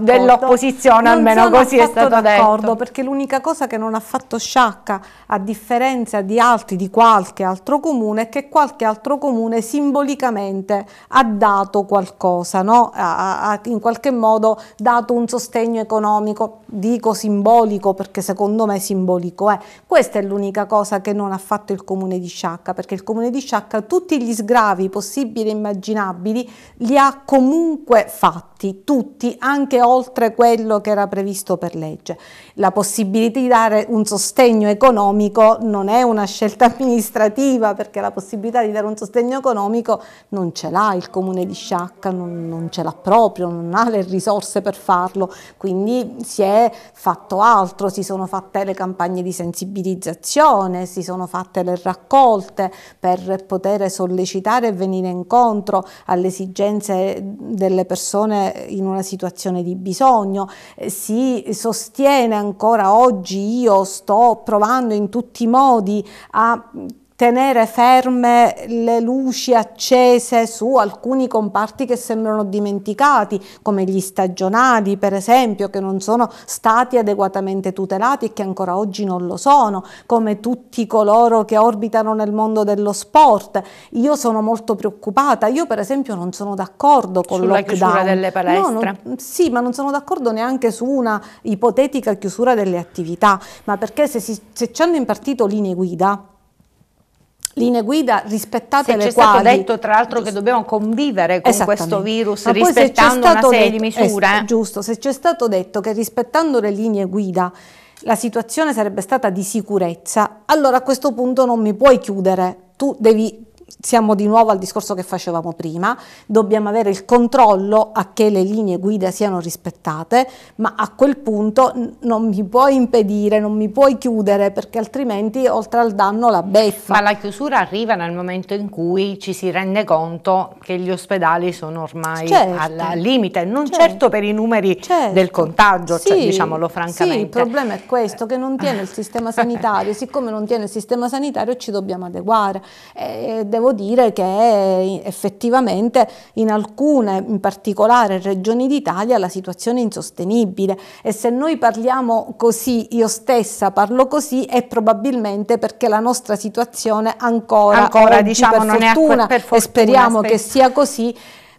dell'opposizione, almeno così è stato detto. Non sono d'accordo Perché l'unica cosa che non ha fatto Sciacca, a differenza di altri, di qualche altro comune, è che qualche altro comune simbolicamente ha dato qualcosa, no? ha, ha in qualche modo dato un sostegno economico, dico simbolico, simbolico, perché secondo me simbolico è. Eh. Questa è l'unica cosa che non ha fatto il comune di Sciacca, perché il comune di Sciacca tutti gli sgravi possibili e immaginabili li ha comunque fatti fatti tutti, anche oltre quello che era previsto per legge. La possibilità di dare un sostegno economico non è una scelta *laughs* amministrativa, perché la possibilità di dare un sostegno economico non ce l'ha il comune di Sciacca, non, non ce l'ha proprio, non ha le risorse per farlo, quindi si è fatto altro, si sono fatte le campagne di sensibilizzazione, si sono fatte le raccolte per poter sollecitare e venire incontro alle esigenze delle persone in una situazione di bisogno, eh, si sostiene ancora oggi, io sto provando in tutti i modi a tenere ferme le luci accese su alcuni comparti che sembrano dimenticati, come gli stagionali per esempio, che non sono stati adeguatamente tutelati e che ancora oggi non lo sono, come tutti coloro che orbitano nel mondo dello sport. Io sono molto preoccupata, io per esempio non sono d'accordo con Sulla lockdown. chiusura delle palestre. No, non, sì, ma non sono d'accordo neanche su una ipotetica chiusura delle attività, ma perché se, si, se ci hanno impartito linee guida, linee guida rispettate sì, le quali... È stato detto tra l'altro che dobbiamo convivere con questo virus Ma rispettando una serie detto, di misure. Eh, giusto, se c'è stato detto che rispettando le linee guida la situazione sarebbe stata di sicurezza, allora a questo punto non mi puoi chiudere, tu devi siamo di nuovo al discorso che facevamo prima, dobbiamo avere il controllo a che le linee guida siano rispettate, ma a quel punto non mi puoi impedire, non mi puoi chiudere, perché altrimenti oltre al danno la beffa. Ma la chiusura arriva nel momento in cui ci si rende conto che gli ospedali sono ormai certo. al limite, non certo. certo, per i numeri certo. del contagio, cioè, sì, cioè, diciamolo francamente. Sì, il problema è questo, che non tiene il sistema sanitario, *laughs* siccome non tiene il sistema sanitario ci dobbiamo adeguare. Eh, devo dire che eh, effettivamente in alcune, in particolare regioni d'Italia, la situazione è insostenibile e se noi parliamo così, io stessa parlo così, è probabilmente perché la nostra situazione ancora, ancora diciamo, per, fortuna, per fortuna e speriamo che sia così,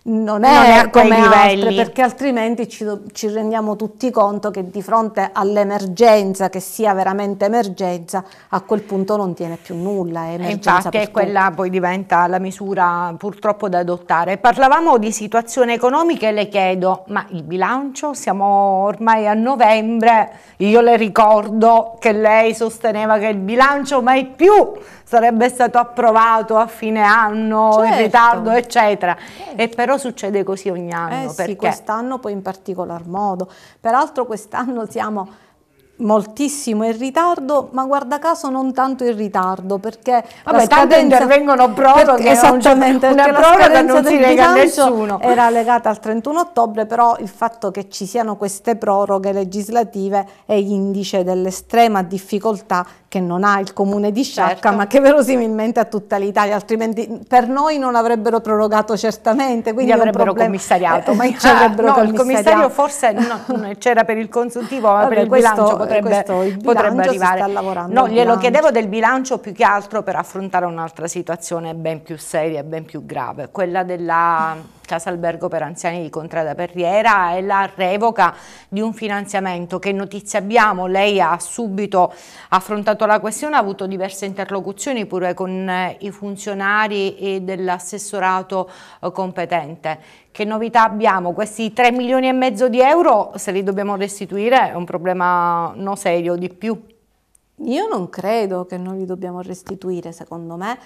non è, non è come livelli. altre, perché altrimenti ci, ci, rendiamo tutti conto che di fronte all'emergenza, che sia veramente emergenza, a quel punto non tiene più nulla. È infatti è quella poi diventa la misura purtroppo da adottare. Parlavamo di situazioni economiche, le chiedo, ma il bilancio, siamo ormai a novembre, io le ricordo che lei sosteneva che il bilancio mai più sarebbe stato approvato a fine anno, certo. in ritardo, eccetera. Certo. E però succede così ogni eh anno. Eh sì, quest'anno poi in particolar modo. Peraltro quest'anno siamo moltissimo in ritardo, ma guarda caso non tanto in ritardo perché Vabbè, scadenza, intervengono proroghe perché, esattamente, una perché proroga non si nega a nessuno era legata al 31 ottobre però il fatto che ci siano queste proroghe legislative è indice dell'estrema difficoltà che non ha il comune di Sciacca certo. ma che verosimilmente ha tutta l'Italia altrimenti per noi non avrebbero prorogato certamente quindi Li avrebbero commissariato ma ah, avrebbero no, commissariato. il commissario forse no, c'era per il consultivo ma Vabbè, per il bilancio potrebbe, potrebbe arrivare. no, glielo chiedevo del bilancio più che altro per affrontare un'altra situazione ben più seria e ben più grave, quella della Casa Albergo per Anziani di Contrada Perriera e la revoca di un finanziamento. Che notizie abbiamo? Lei ha subito affrontato la questione, ha avuto diverse interlocuzioni pure con eh, i funzionari e dell'assessorato eh, competente. Che novità abbiamo? Questi 3 milioni e mezzo di euro, se li dobbiamo restituire, è un problema no serio di più. Io non credo che noi li dobbiamo restituire, secondo me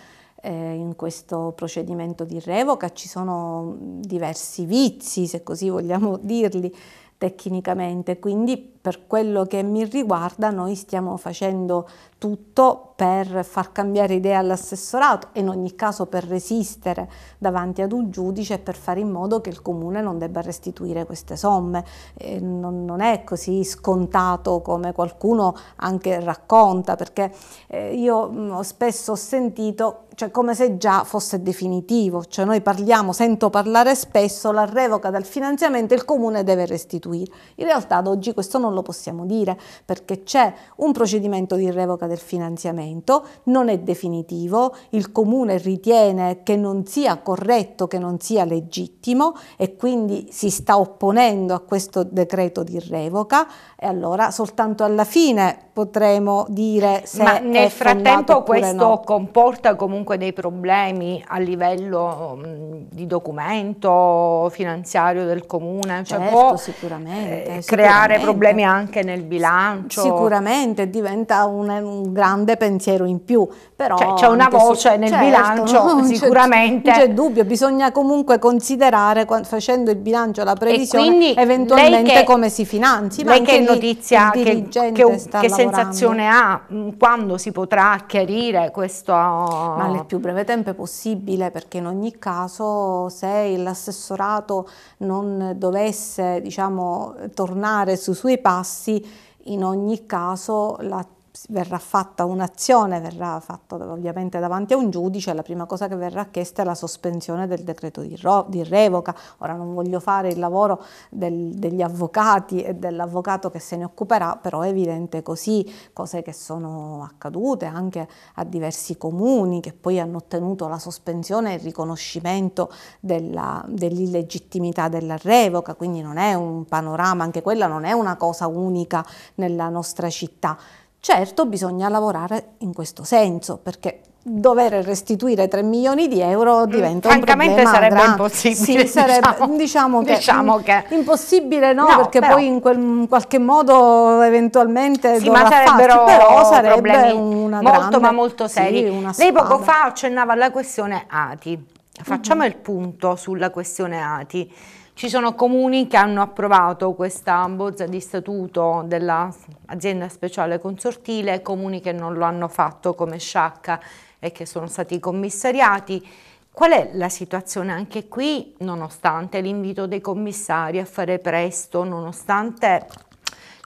eh, in questo procedimento di revoca, ci sono mm, diversi vizi, se così vogliamo *laughs* dirli tecnicamente, quindi per quello che mi riguarda noi stiamo facendo tutto per far cambiare idea all'assessorato e in ogni caso per resistere davanti ad un giudice e per fare in modo che il comune non debba restituire queste somme. Eh, non, non, è così scontato come qualcuno anche racconta perché eh, io mh, mm, spesso ho sentito cioè come se già fosse definitivo, cioè noi parliamo, sento parlare spesso la revoca del finanziamento il comune deve restituire. In realtà ad oggi questo non lo lo possiamo dire perché c'è un procedimento di revoca del finanziamento, non è definitivo, il comune ritiene che non sia corretto, che non sia legittimo e quindi si sta opponendo a questo decreto di revoca e allora soltanto alla fine potremo dire se Ma nel frattempo questo no. comporta comunque dei problemi a livello mm, di documento finanziario del comune, cioè certo, può sicuramente, eh, sicuramente. creare problemi anche nel bilancio. Sicuramente diventa un, un grande pensiero in più, però... Cioè, c'è una voce su, nel certo, bilancio, *laughs* no, sicuramente... Non c'è dubbio, bisogna comunque considerare facendo il bilancio la previsione eventualmente che, come si finanzi. Ma lei che lì, notizia, che, che, che sensazione ha? Mm, quando si potrà chiarire questo? Ma nel più breve tempo possibile, perché in ogni caso se l'assessorato non dovesse diciamo, tornare sui suoi passi, tassi, in ogni caso la verrà fatta un'azione, verrà fatta ovviamente davanti a un giudice, la prima cosa che verrà chiesta è la sospensione del decreto di, di revoca. Ora non voglio fare il lavoro del, degli avvocati e dell'avvocato che se ne occuperà, però è evidente così, cose che sono accadute anche a diversi comuni che poi hanno ottenuto la sospensione e il riconoscimento dell'illegittimità della revoca, quindi non è un panorama, anche quella non è una cosa unica nella nostra città. Certo bisogna lavorare in questo senso perché dover restituire 3 milioni di euro mm, diventa mm, un problema sarebbe grande. impossibile sì, sarebbe, diciamo, diciamo, che, diciamo, che, impossibile no, no perché però, poi in, quel, in, qualche modo eventualmente sì, ma sarebbero però sarebbe problemi una molto grande, ma molto seri sì, lei poco fa accennava alla questione ATI facciamo mm -hmm. il punto sulla questione ATI ci sono comuni che hanno approvato questa bozza di statuto dell'azienda speciale consortile, comuni che non lo hanno fatto come Sciacca e che sono stati commissariati. Qual è la situazione anche qui, nonostante l'invito dei commissari a fare presto, nonostante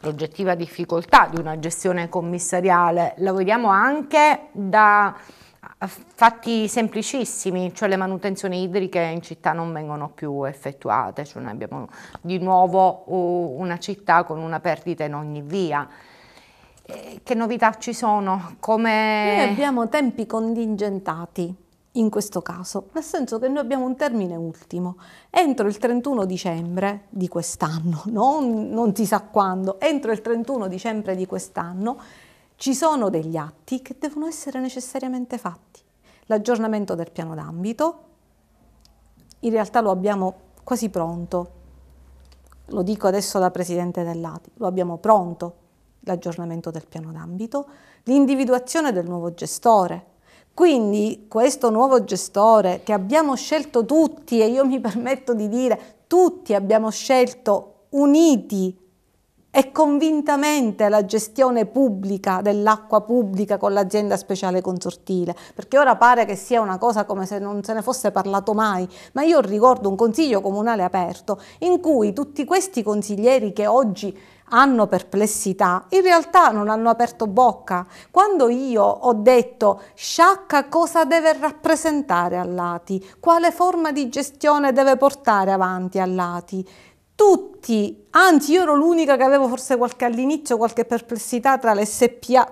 l'oggettiva difficoltà di una gestione commissariale? Lavoriamo anche da fatti semplicissimi, cioè le manutenzioni idriche in città non vengono più effettuate, cioè noi abbiamo di nuovo una città con una perdita in ogni via. Eh, che novità ci sono? Come... Noi abbiamo tempi contingentati in questo caso, nel senso che noi abbiamo un termine ultimo, entro il 31 dicembre di quest'anno, non, non si sa quando, entro il 31 dicembre di quest'anno ci sono degli atti che devono essere necessariamente fatti. L'aggiornamento del piano d'ambito, in realtà lo abbiamo quasi pronto, lo dico adesso da Presidente dell'ATI, lo abbiamo pronto l'aggiornamento del piano d'ambito, l'individuazione del nuovo gestore. Quindi questo nuovo gestore che abbiamo scelto tutti, e io mi permetto di dire tutti abbiamo scelto uniti e convintamente la gestione pubblica dell'acqua pubblica con l'azienda speciale consortile, perché ora pare che sia una cosa come se non se ne fosse parlato mai, ma io ricordo un consiglio comunale aperto in cui tutti questi consiglieri che oggi hanno perplessità, in realtà non hanno aperto bocca. Quando io ho detto sciacca cosa deve rappresentare all'ATI, quale forma di gestione deve portare avanti all'ATI, tutti, anzi io ero l'unica che avevo forse qualche, all'inizio qualche perplessità tra l'SPA,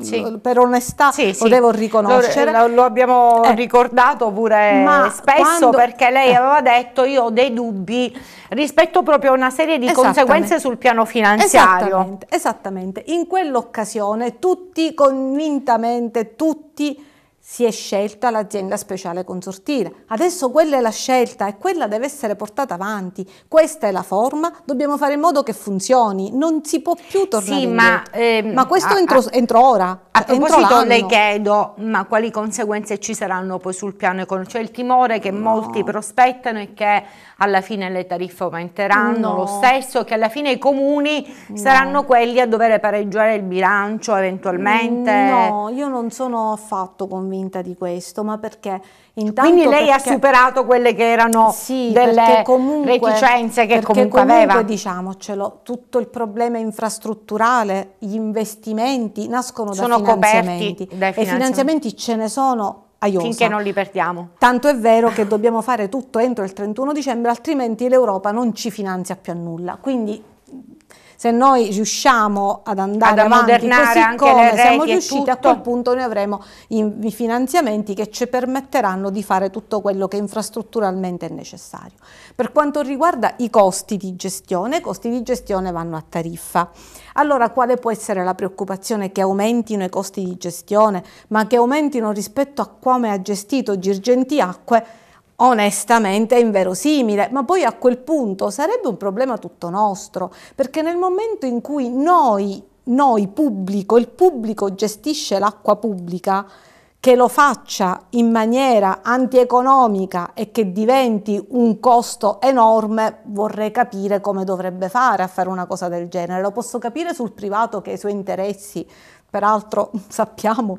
sì. per onestà sì, sì. lo devo riconoscere. Lo, lo abbiamo eh. ricordato pure Ma spesso quando... perché lei eh. aveva detto io ho dei dubbi rispetto proprio a una serie di conseguenze sul piano finanziario. Esattamente, esattamente. in quell'occasione tutti convintamente, tutti si è scelta l'azienda speciale consortile. Adesso quella è la scelta e quella deve essere portata avanti. Questa è la forma, dobbiamo fare in modo che funzioni, non si può più tornare sì, ma, ehm, ma, questo a, entro, a, entro, ora. A proposito le chiedo, ma quali conseguenze ci saranno poi sul piano economico? C'è il timore che no. molti prospettano e che alla fine le tariffe aumenteranno no. lo stesso, che alla fine i comuni no. saranno quelli a dover pareggiare il bilancio eventualmente. No, io non sono affatto convinta convinta di questo, ma perché intanto... Quindi lei perché, ha superato quelle che erano sì, delle comunque, reticenze che comunque, comunque aveva. diciamocelo, tutto il problema infrastrutturale, gli investimenti nascono sono da finanziamenti. Coperti e finanziamenti ce ne sono a Aiosa. Finché non li perdiamo. Tanto è vero che dobbiamo fare tutto entro il 31 dicembre, altrimenti l'Europa non ci finanzia più a nulla. Quindi se noi riusciamo ad andare ad avanti così come siamo riusciti, a quel punto noi avremo i finanziamenti che ci permetteranno di fare tutto quello che infrastrutturalmente è necessario. Per quanto riguarda i costi di gestione, i costi di gestione vanno a tariffa. Allora quale può essere la preoccupazione che aumentino i costi di gestione, ma che aumentino rispetto a come ha gestito Girgenti Acque onestamente inverosimile, ma poi a quel punto sarebbe un problema tutto nostro, perché nel momento in cui noi, noi pubblico, il pubblico gestisce l'acqua pubblica, che lo faccia in maniera antieconomica e che diventi un costo enorme, vorrei capire come dovrebbe fare a fare una cosa del genere. Lo posso capire sul privato che i suoi interessi peraltro *laughs* sappiamo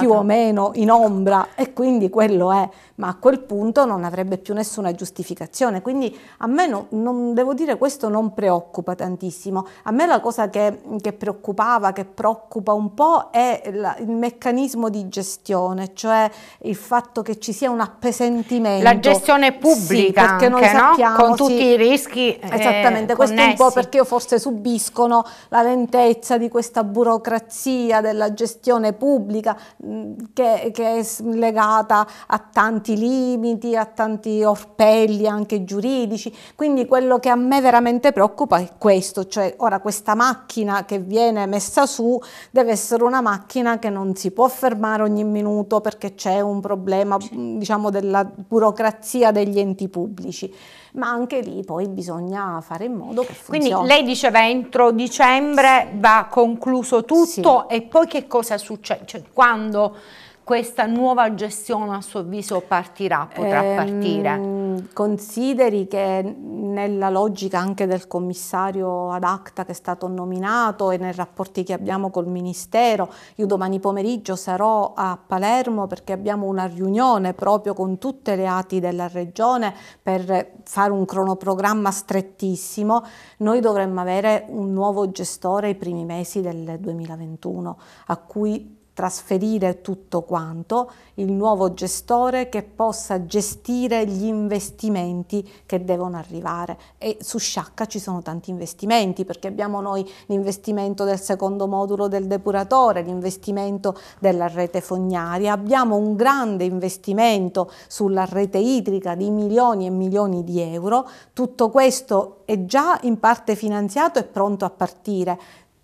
più o meno in ombra e quindi quello è, ma a quel punto non avrebbe più nessuna giustificazione. Quindi a me no, non, devo dire questo non preoccupa tantissimo. A me la cosa che, che preoccupava, che preoccupa un po' è la, il meccanismo di gestione, cioè il fatto che ci sia un appesantimento. La gestione pubblica, sì, perché anche, noi sappiamo, no? con tutti sì, i rischi. Eh, Esattamente, eh, questo è un po' perché io forse subiscono la lentezza di questa burocrazia burocrazia, della gestione pubblica mm, che, che è legata a tanti limiti, a tanti orpelli anche giuridici. Quindi quello che a me veramente preoccupa è questo, cioè ora questa macchina che viene messa su deve essere una macchina che non si può fermare ogni minuto perché c'è un problema diciamo della burocrazia degli enti pubblici ma anche lì poi bisogna fare in modo che funzioni. Quindi lei diceva entro dicembre sì. va concluso tutto sì. e poi che cosa succede? Cioè, quando questa nuova gestione a suo avviso partirà, potrà ehm, partire? Consideri che nella logica anche del commissario ad acta che è stato nominato e nei rapporti che abbiamo col Ministero, io domani pomeriggio sarò a Palermo perché abbiamo una riunione proprio con tutte le ATI della Regione per fare un cronoprogramma strettissimo. Noi dovremmo avere un nuovo gestore i primi mesi del 2021 a cui trasferire tutto quanto, il nuovo gestore che possa gestire gli investimenti che devono arrivare. E su Sciacca ci sono tanti investimenti perché abbiamo noi l'investimento del secondo modulo del depuratore, l'investimento della rete fognaria, abbiamo un grande investimento sulla rete idrica di milioni e milioni di euro. Tutto questo è già in parte finanziato e pronto a partire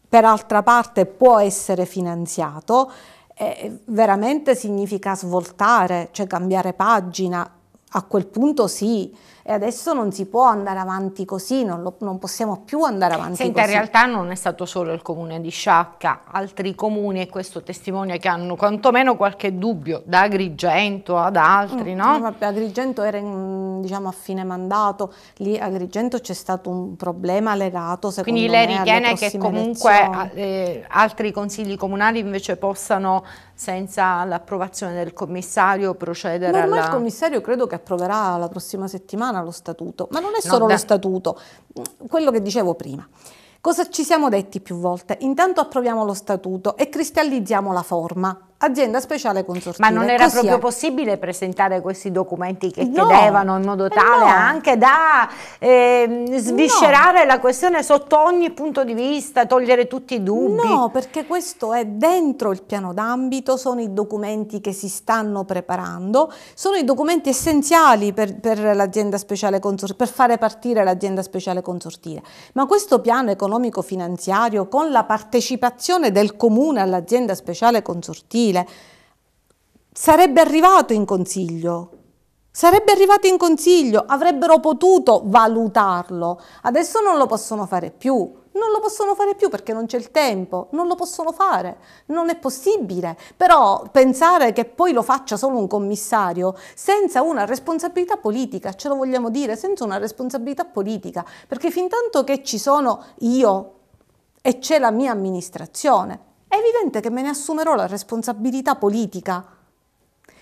per altra parte può essere finanziato, eh, veramente significa svoltare, cioè cambiare pagina. A quel punto sì, e adesso non si può andare avanti così, non, lo, non possiamo più andare avanti Senta, così. in realtà non è stato solo il comune di Sciacca, altri comuni e questo testimonia che hanno quantomeno qualche dubbio, da Agrigento ad altri, mm, no? no Agrigento era in, diciamo, a fine mandato, lì a Agrigento c'è stato un problema legato secondo Quindi lei me, ritiene che comunque eh, altri consigli comunali invece possano senza l'approvazione del commissario procedere Ma alla... il commissario credo che approverà la prossima settimana lontana lo statuto, ma non è solo no, lo statuto, quello che dicevo prima. Cosa ci siamo detti più volte? Intanto approviamo lo statuto e cristallizziamo la forma azienda speciale consortile. Ma non era Così proprio è. possibile presentare questi documenti che no, chiedevano in modo eh, tale no. anche da eh, sviscerare no. la questione sotto ogni punto di vista, togliere tutti i dubbi? No, perché questo è dentro il piano d'ambito, sono i documenti che si stanno preparando, sono i documenti essenziali per, per l'azienda speciale consortile, per fare partire l'azienda speciale consortile. Ma questo piano economico finanziario con la partecipazione del comune all'azienda speciale consortile gentile, sarebbe arrivato in consiglio, sarebbe arrivato in consiglio, avrebbero potuto valutarlo, adesso non lo possono fare più, non lo possono fare più perché non c'è il tempo, non lo possono fare, non è possibile, però pensare che poi lo faccia solo un commissario senza una responsabilità politica, ce lo vogliamo dire, senza una responsabilità politica, perché fin tanto che ci sono io e c'è la mia amministrazione, è evidente che me ne assumerò la responsabilità politica.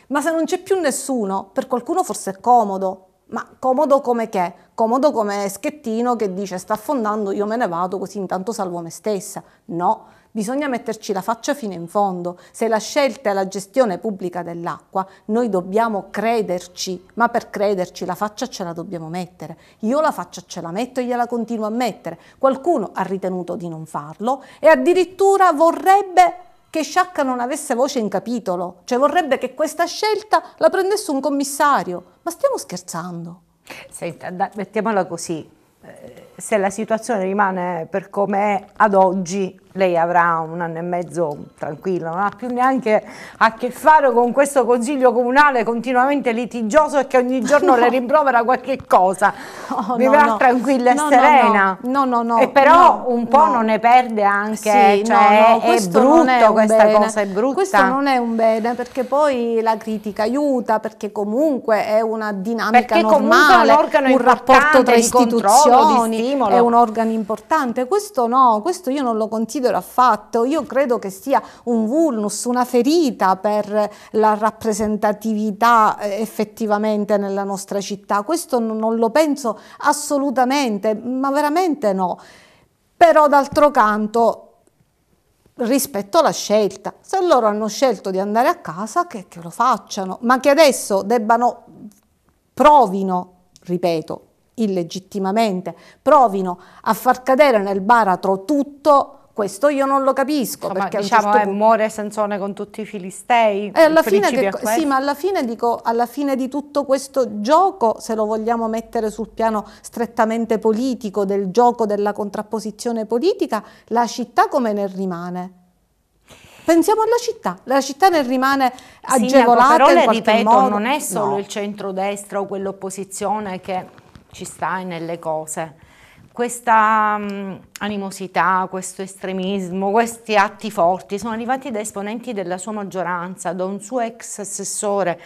Ma se non c'è più nessuno, per qualcuno forse è comodo. Ma comodo come che? Comodo come Schettino che dice sta affondando, io me ne vado così intanto salvo me stessa. No, Bisogna metterci la faccia fino in fondo. Se la scelta è la gestione pubblica dell'acqua, noi dobbiamo crederci, ma per crederci la faccia ce la dobbiamo mettere. Io la faccia ce la metto e gliela continuo a mettere. Qualcuno ha ritenuto di non farlo e addirittura vorrebbe che Sciacca non avesse voce in capitolo, cioè vorrebbe che questa scelta la prendesse un commissario. Ma stiamo scherzando. Senta, da, mettiamola così, eh, se la situazione rimane per come è ad oggi, lei avrà un anno e mezzo tranquillo, non ha più neanche a che fare con questo consiglio comunale continuamente litigioso e che ogni giorno no. le *laughs* rimprovera qualche cosa. Oh, Vivrà no, no. tranquilla e serena. No, no, no. e però un po' non ne perde anche, sì, cioè è brutto questa bene. cosa, è brutta. Questo non è un bene perché poi la critica aiuta perché comunque è una dinamica perché normale, un, un rapporto tra istituzioni, di stimolo. è un organo importante. Questo no, questo io non lo considero Guido l'ha fatto, io credo che sia un vulnus, una ferita per la rappresentatività eh, effettivamente nella nostra città, questo non lo penso assolutamente, ma veramente no. Però d'altro canto rispetto alla scelta. Se loro hanno scelto di andare a casa, che, che, lo facciano, ma che adesso debbano, provino, ripeto, illegittimamente, provino a far cadere nel baratro tutto questo io non lo capisco. Insomma, perché diciamo, certo eh, punto... muore Sansone con tutti i filistei. Eh, alla fine che, sì, ma alla fine, dico, alla fine di tutto questo gioco, se lo vogliamo mettere sul piano strettamente politico, del gioco della contrapposizione politica, la città come ne rimane? Pensiamo alla città, la città ne rimane agevolata Sindaco, però le ripeto, modo. non è solo no. il centrodestra o quell'opposizione che ci sta nelle cose questa mm, animosità, questo estremismo, questi atti forti sono arrivati da esponenti della sua maggioranza, da un suo ex assessore.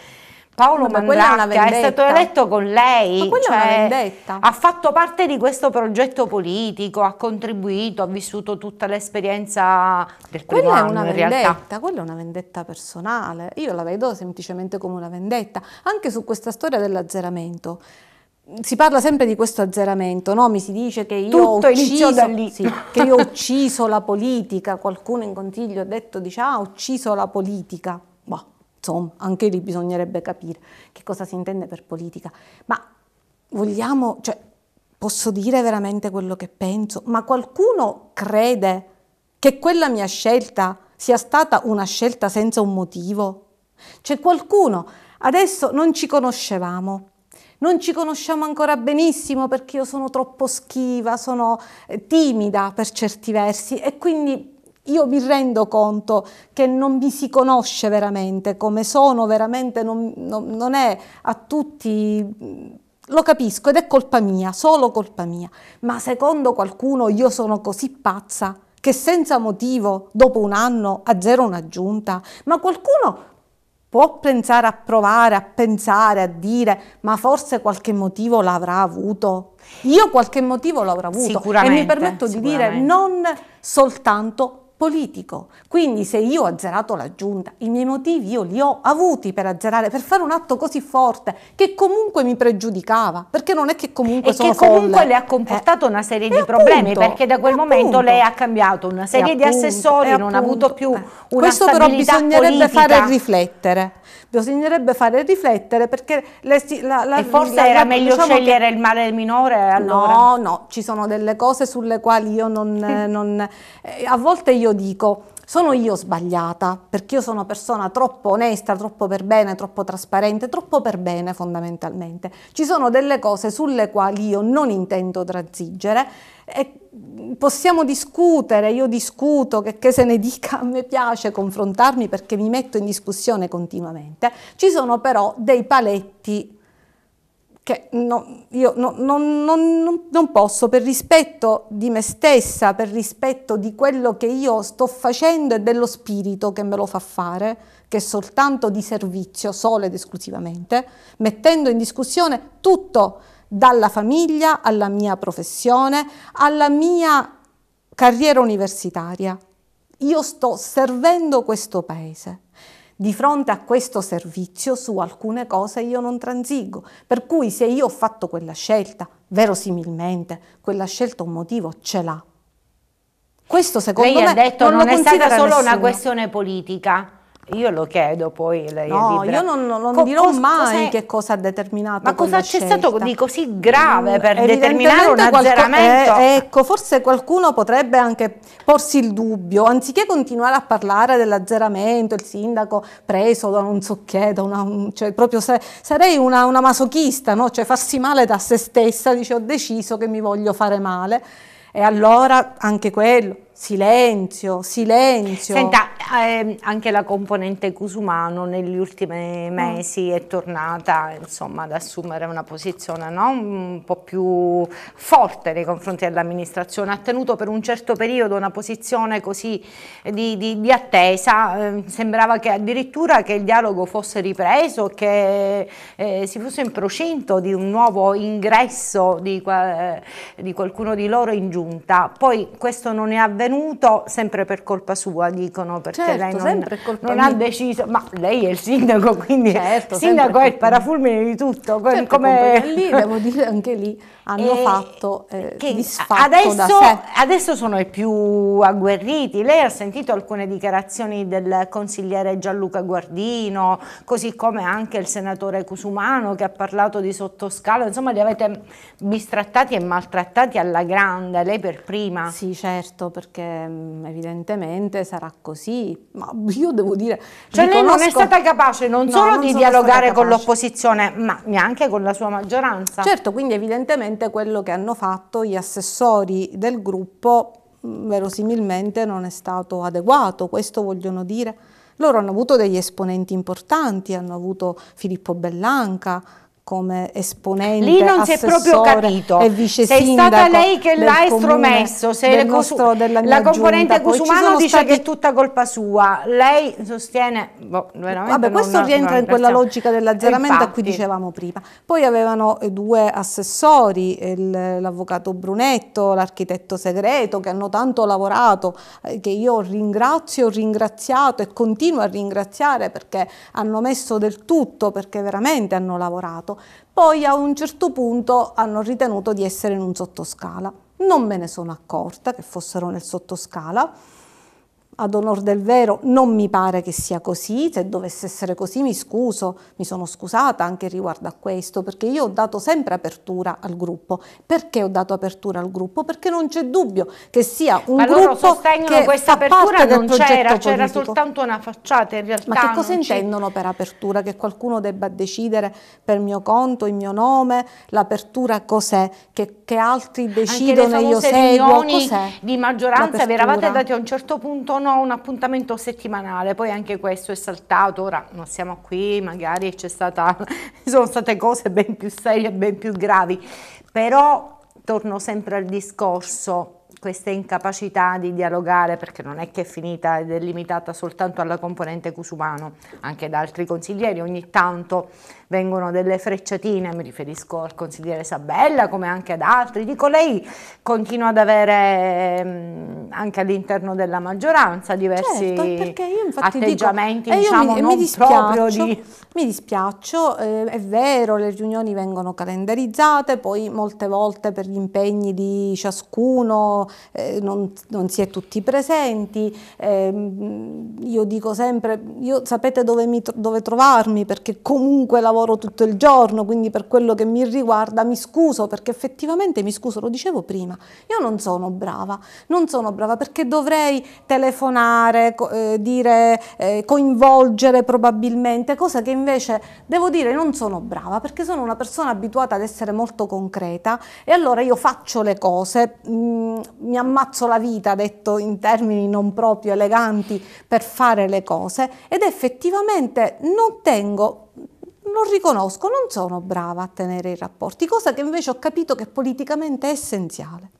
Paolo ma Mandracca è, è stato eletto con lei, ma quella cioè, ha fatto parte di questo progetto politico, ha contribuito, ha vissuto tutta l'esperienza del primo quella anno, è una vendetta, Quella è una vendetta personale, io la vedo semplicemente come una vendetta, anche su questa storia dell'azzeramento si parla sempre di questo azzeramento, no? mi si dice che io, ho ucciso, sì, che io ho ucciso, la politica, qualcuno in consiglio ha detto dice ah ho ucciso la politica, boh, insomma anche lì bisognerebbe capire che cosa si intende per politica, ma vogliamo, cioè posso dire veramente quello che penso, ma qualcuno crede che quella mia scelta sia stata una scelta senza un motivo? C'è qualcuno, adesso non ci conoscevamo, non ci conosciamo ancora benissimo perché io sono troppo schiva, sono eh, timida per certi versi e quindi io mi rendo conto che non mi si conosce veramente come sono, veramente non, non, non è a tutti lo capisco ed è colpa mia, solo colpa mia, ma secondo qualcuno io sono così pazza che senza motivo, dopo un anno, a zero un'aggiunta, ma qualcuno può pensare a provare, a pensare, a dire, ma forse qualche motivo l'avrà avuto. Io qualche motivo l'avrò avuto Sicuramente. e mi permetto di dire non soltanto politico. Quindi se io ho azzerato la giunta, i miei motivi io li ho avuti per azzerare, per fare un atto così forte che comunque mi pregiudicava, perché non è che comunque e sono che comunque folle. le ha comportato eh. una serie eh, di appunto, problemi, perché da quel momento appunto. lei ha cambiato una serie appunto, di assessori, non ha avuto più eh. una Questo però bisognerebbe politica. fare riflettere bisognerebbe fare riflettere perché... Le, la, la, e forse la, era meglio diciamo scegliere che, il male minore allora? No, no, ci sono delle cose sulle quali io non... non eh, a volte io dico sono io sbagliata, perché io sono una persona troppo onesta, troppo per bene, troppo trasparente, troppo per bene fondamentalmente. Ci sono delle cose sulle quali io non intendo transigere e possiamo discutere, io discuto, che, che se ne dica, a me piace confrontarmi perché mi metto in discussione continuamente. Ci sono però dei paletti cioè, no, io no, non, non, non posso, per rispetto di me stessa, per rispetto di quello che io sto facendo e dello spirito che me lo fa fare, che è soltanto di servizio, solo ed esclusivamente, mettendo in discussione tutto, dalla famiglia alla mia professione, alla mia carriera universitaria. Io sto servendo questo paese di fronte a questo servizio su alcune cose io non transigo, per cui se io ho fatto quella scelta, verosimilmente quella scelta un motivo ce l'ha. Questo secondo Lei me ha detto non, non è stata solo nessuno. una questione politica, io lo chiedo poi lei No, io non, non Co- dirò mai che cosa ha determinato Ma cosa c'è stato di così grave per determinare un azzeramento? Eh, ecco, forse qualcuno potrebbe anche porsi il dubbio, anziché continuare a parlare dell'azzeramento, il sindaco preso da non so che, da cioè proprio se, sarei una, una masochista, no? cioè farsi male da se stessa, dice ho deciso che mi voglio fare male. E allora anche quello, Silenzio, silenzio. Senta, ehm, anche la componente Cusumano negli ultimi mesi è tornata insomma, ad assumere una posizione no? un po' più forte nei confronti dell'amministrazione. Ha tenuto per un certo periodo una posizione così eh, di, di, di attesa, eh, sembrava che addirittura che il dialogo fosse ripreso, che eh, si fosse in procinto di un nuovo ingresso di, eh, di qualcuno di loro in giunta. Poi questo non è avvenuto avvenuto sempre per colpa sua, dicono, perché certo, lei non, non ha deciso, ma lei è il sindaco, quindi certo, il sindaco è il parafulmine di tutto, certo, come... lì, devo dire anche lì hanno e fatto eh, disfatto adesso, adesso sono i più agguerriti. Lei ha sentito alcune dichiarazioni del consigliere Gianluca Guardino, così come anche il senatore Cusumano che ha parlato di sottoscala, insomma li avete bistrattati e maltrattati alla grande, lei per prima. Sì, certo, perché mm, evidentemente sarà così, ma io devo dire... Cioè lei conosco... non è stata capace non no, solo non di dialogare con l'opposizione, ma neanche con la sua maggioranza. Certo, quindi evidentemente probabilmente quello che hanno fatto gli assessori del gruppo mm, verosimilmente non è stato adeguato, questo vogliono dire. Loro hanno avuto degli esponenti importanti, hanno avuto Filippo Bellanca, come esponente, Lì non si è proprio capito, e vice sei stata lei che l'ha estromesso, se nostro, la componente giunta. Cusumano dice stati... che è tutta colpa sua, lei sostiene... Boh, Vabbè, questo non, rientra non, in quella logica dell'azzeramento a cui dicevamo prima. Poi avevano eh, due assessori, l'avvocato Brunetto, l'architetto segreto, che hanno tanto lavorato, eh, che io ringrazio, ho ringraziato e continuo a ringraziare perché hanno messo del tutto, perché veramente hanno lavorato poi a un certo punto hanno ritenuto di essere in un sottoscala. Non me ne sono accorta che fossero nel sottoscala ad onor del vero non mi pare che sia così, se dovesse essere così mi scuso, mi sono scusata anche riguardo a questo, perché io ho dato sempre apertura al gruppo. Perché ho dato apertura al gruppo? Perché non c'è dubbio che sia un Ma gruppo loro sostengono che questa apertura non c'era, c'era soltanto una facciata in realtà. Ma che cosa intendono per apertura? Che qualcuno debba decidere per mio conto, in mio nome, l'apertura cos'è? Che, che altri decidono e io seguo? Cos'è? Di maggioranza vi eravate dati a un certo punto no avevano un appuntamento settimanale, poi anche questo è saltato, ora non siamo qui, magari ci *laughs* sono state cose ben più serie, ben più gravi, però torno sempre al discorso, questa incapacità di dialogare, perché non è che è finita ed è limitata soltanto alla componente Cusumano, anche da altri consiglieri ogni tanto vengono delle frecciatine, mi riferisco al consigliere Sabella come anche ad altri, dico lei continua ad avere mm, anche all'interno della maggioranza diversi certo, atteggiamenti dico, diciamo mi, non mi proprio di... Mi dispiaccio, eh, è vero le riunioni vengono calendarizzate, poi molte volte per gli impegni di ciascuno eh, non, non, si è tutti presenti, eh, io dico sempre, io, sapete dove, mi, dove trovarmi perché comunque lavoro lavoro tutto il giorno, quindi per quello che mi riguarda mi scuso, perché effettivamente mi scuso, lo dicevo prima, io non sono brava, non sono brava perché dovrei telefonare, eh, dire, eh, coinvolgere probabilmente, cosa che invece devo dire non sono brava perché sono una persona abituata ad essere molto concreta e allora io faccio le cose, mh, mm, mi ammazzo la vita, detto in termini non proprio eleganti, per fare le cose ed effettivamente non tengo non riconosco, non sono brava a tenere i rapporti, cosa che invece ho capito che politicamente è essenziale.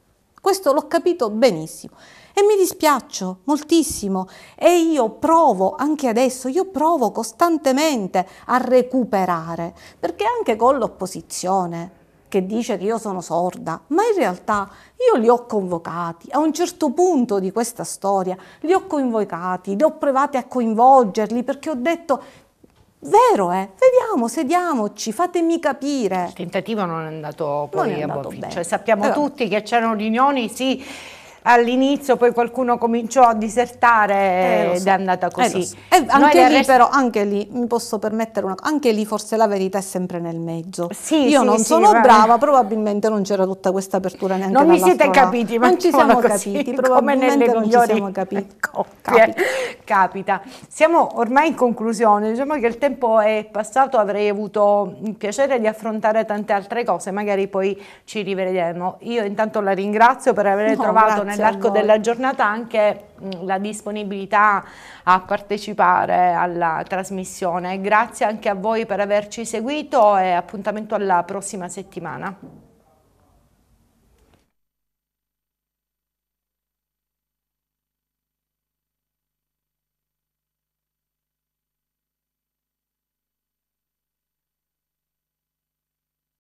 Questo l'ho capito benissimo e mi dispiaccio moltissimo e io provo anche adesso, io provo costantemente a recuperare, perché anche con l'opposizione che dice che io sono sorda, ma in realtà io li ho convocati, a un certo punto di questa storia li ho convocati, li ho provati a coinvolgerli perché ho detto Vero eh? vediamo, sediamoci, fatemi capire. Il tentativo non è andato poi non è andato a buon fine, cioè, sappiamo allora, tutti che c'erano riunioni, sì, all'inizio poi qualcuno cominciò a disertare eh, so. ed è andata eh, così. Eh, so. eh, anche lì però, anche lì, mi posso permettere una cosa, anche lì forse la verità è sempre nel mezzo. Sì, Io sì, non sì, sono brava, probabilmente non c'era tutta questa apertura neanche Non mi siete capiti, ma non ci siamo così, *laughs* capiti, probabilmente non migliori... ci siamo capiti. *laughs* Capita. Capita. Siamo ormai in conclusione, diciamo che il tempo è passato, avrei avuto il piacere di affrontare tante altre cose, magari poi ci rivedremo. Io intanto la ringrazio per aver no, trovato grazie nell'arco della giornata anche la disponibilità a partecipare alla trasmissione. Grazie anche a voi per averci seguito e appuntamento alla prossima settimana.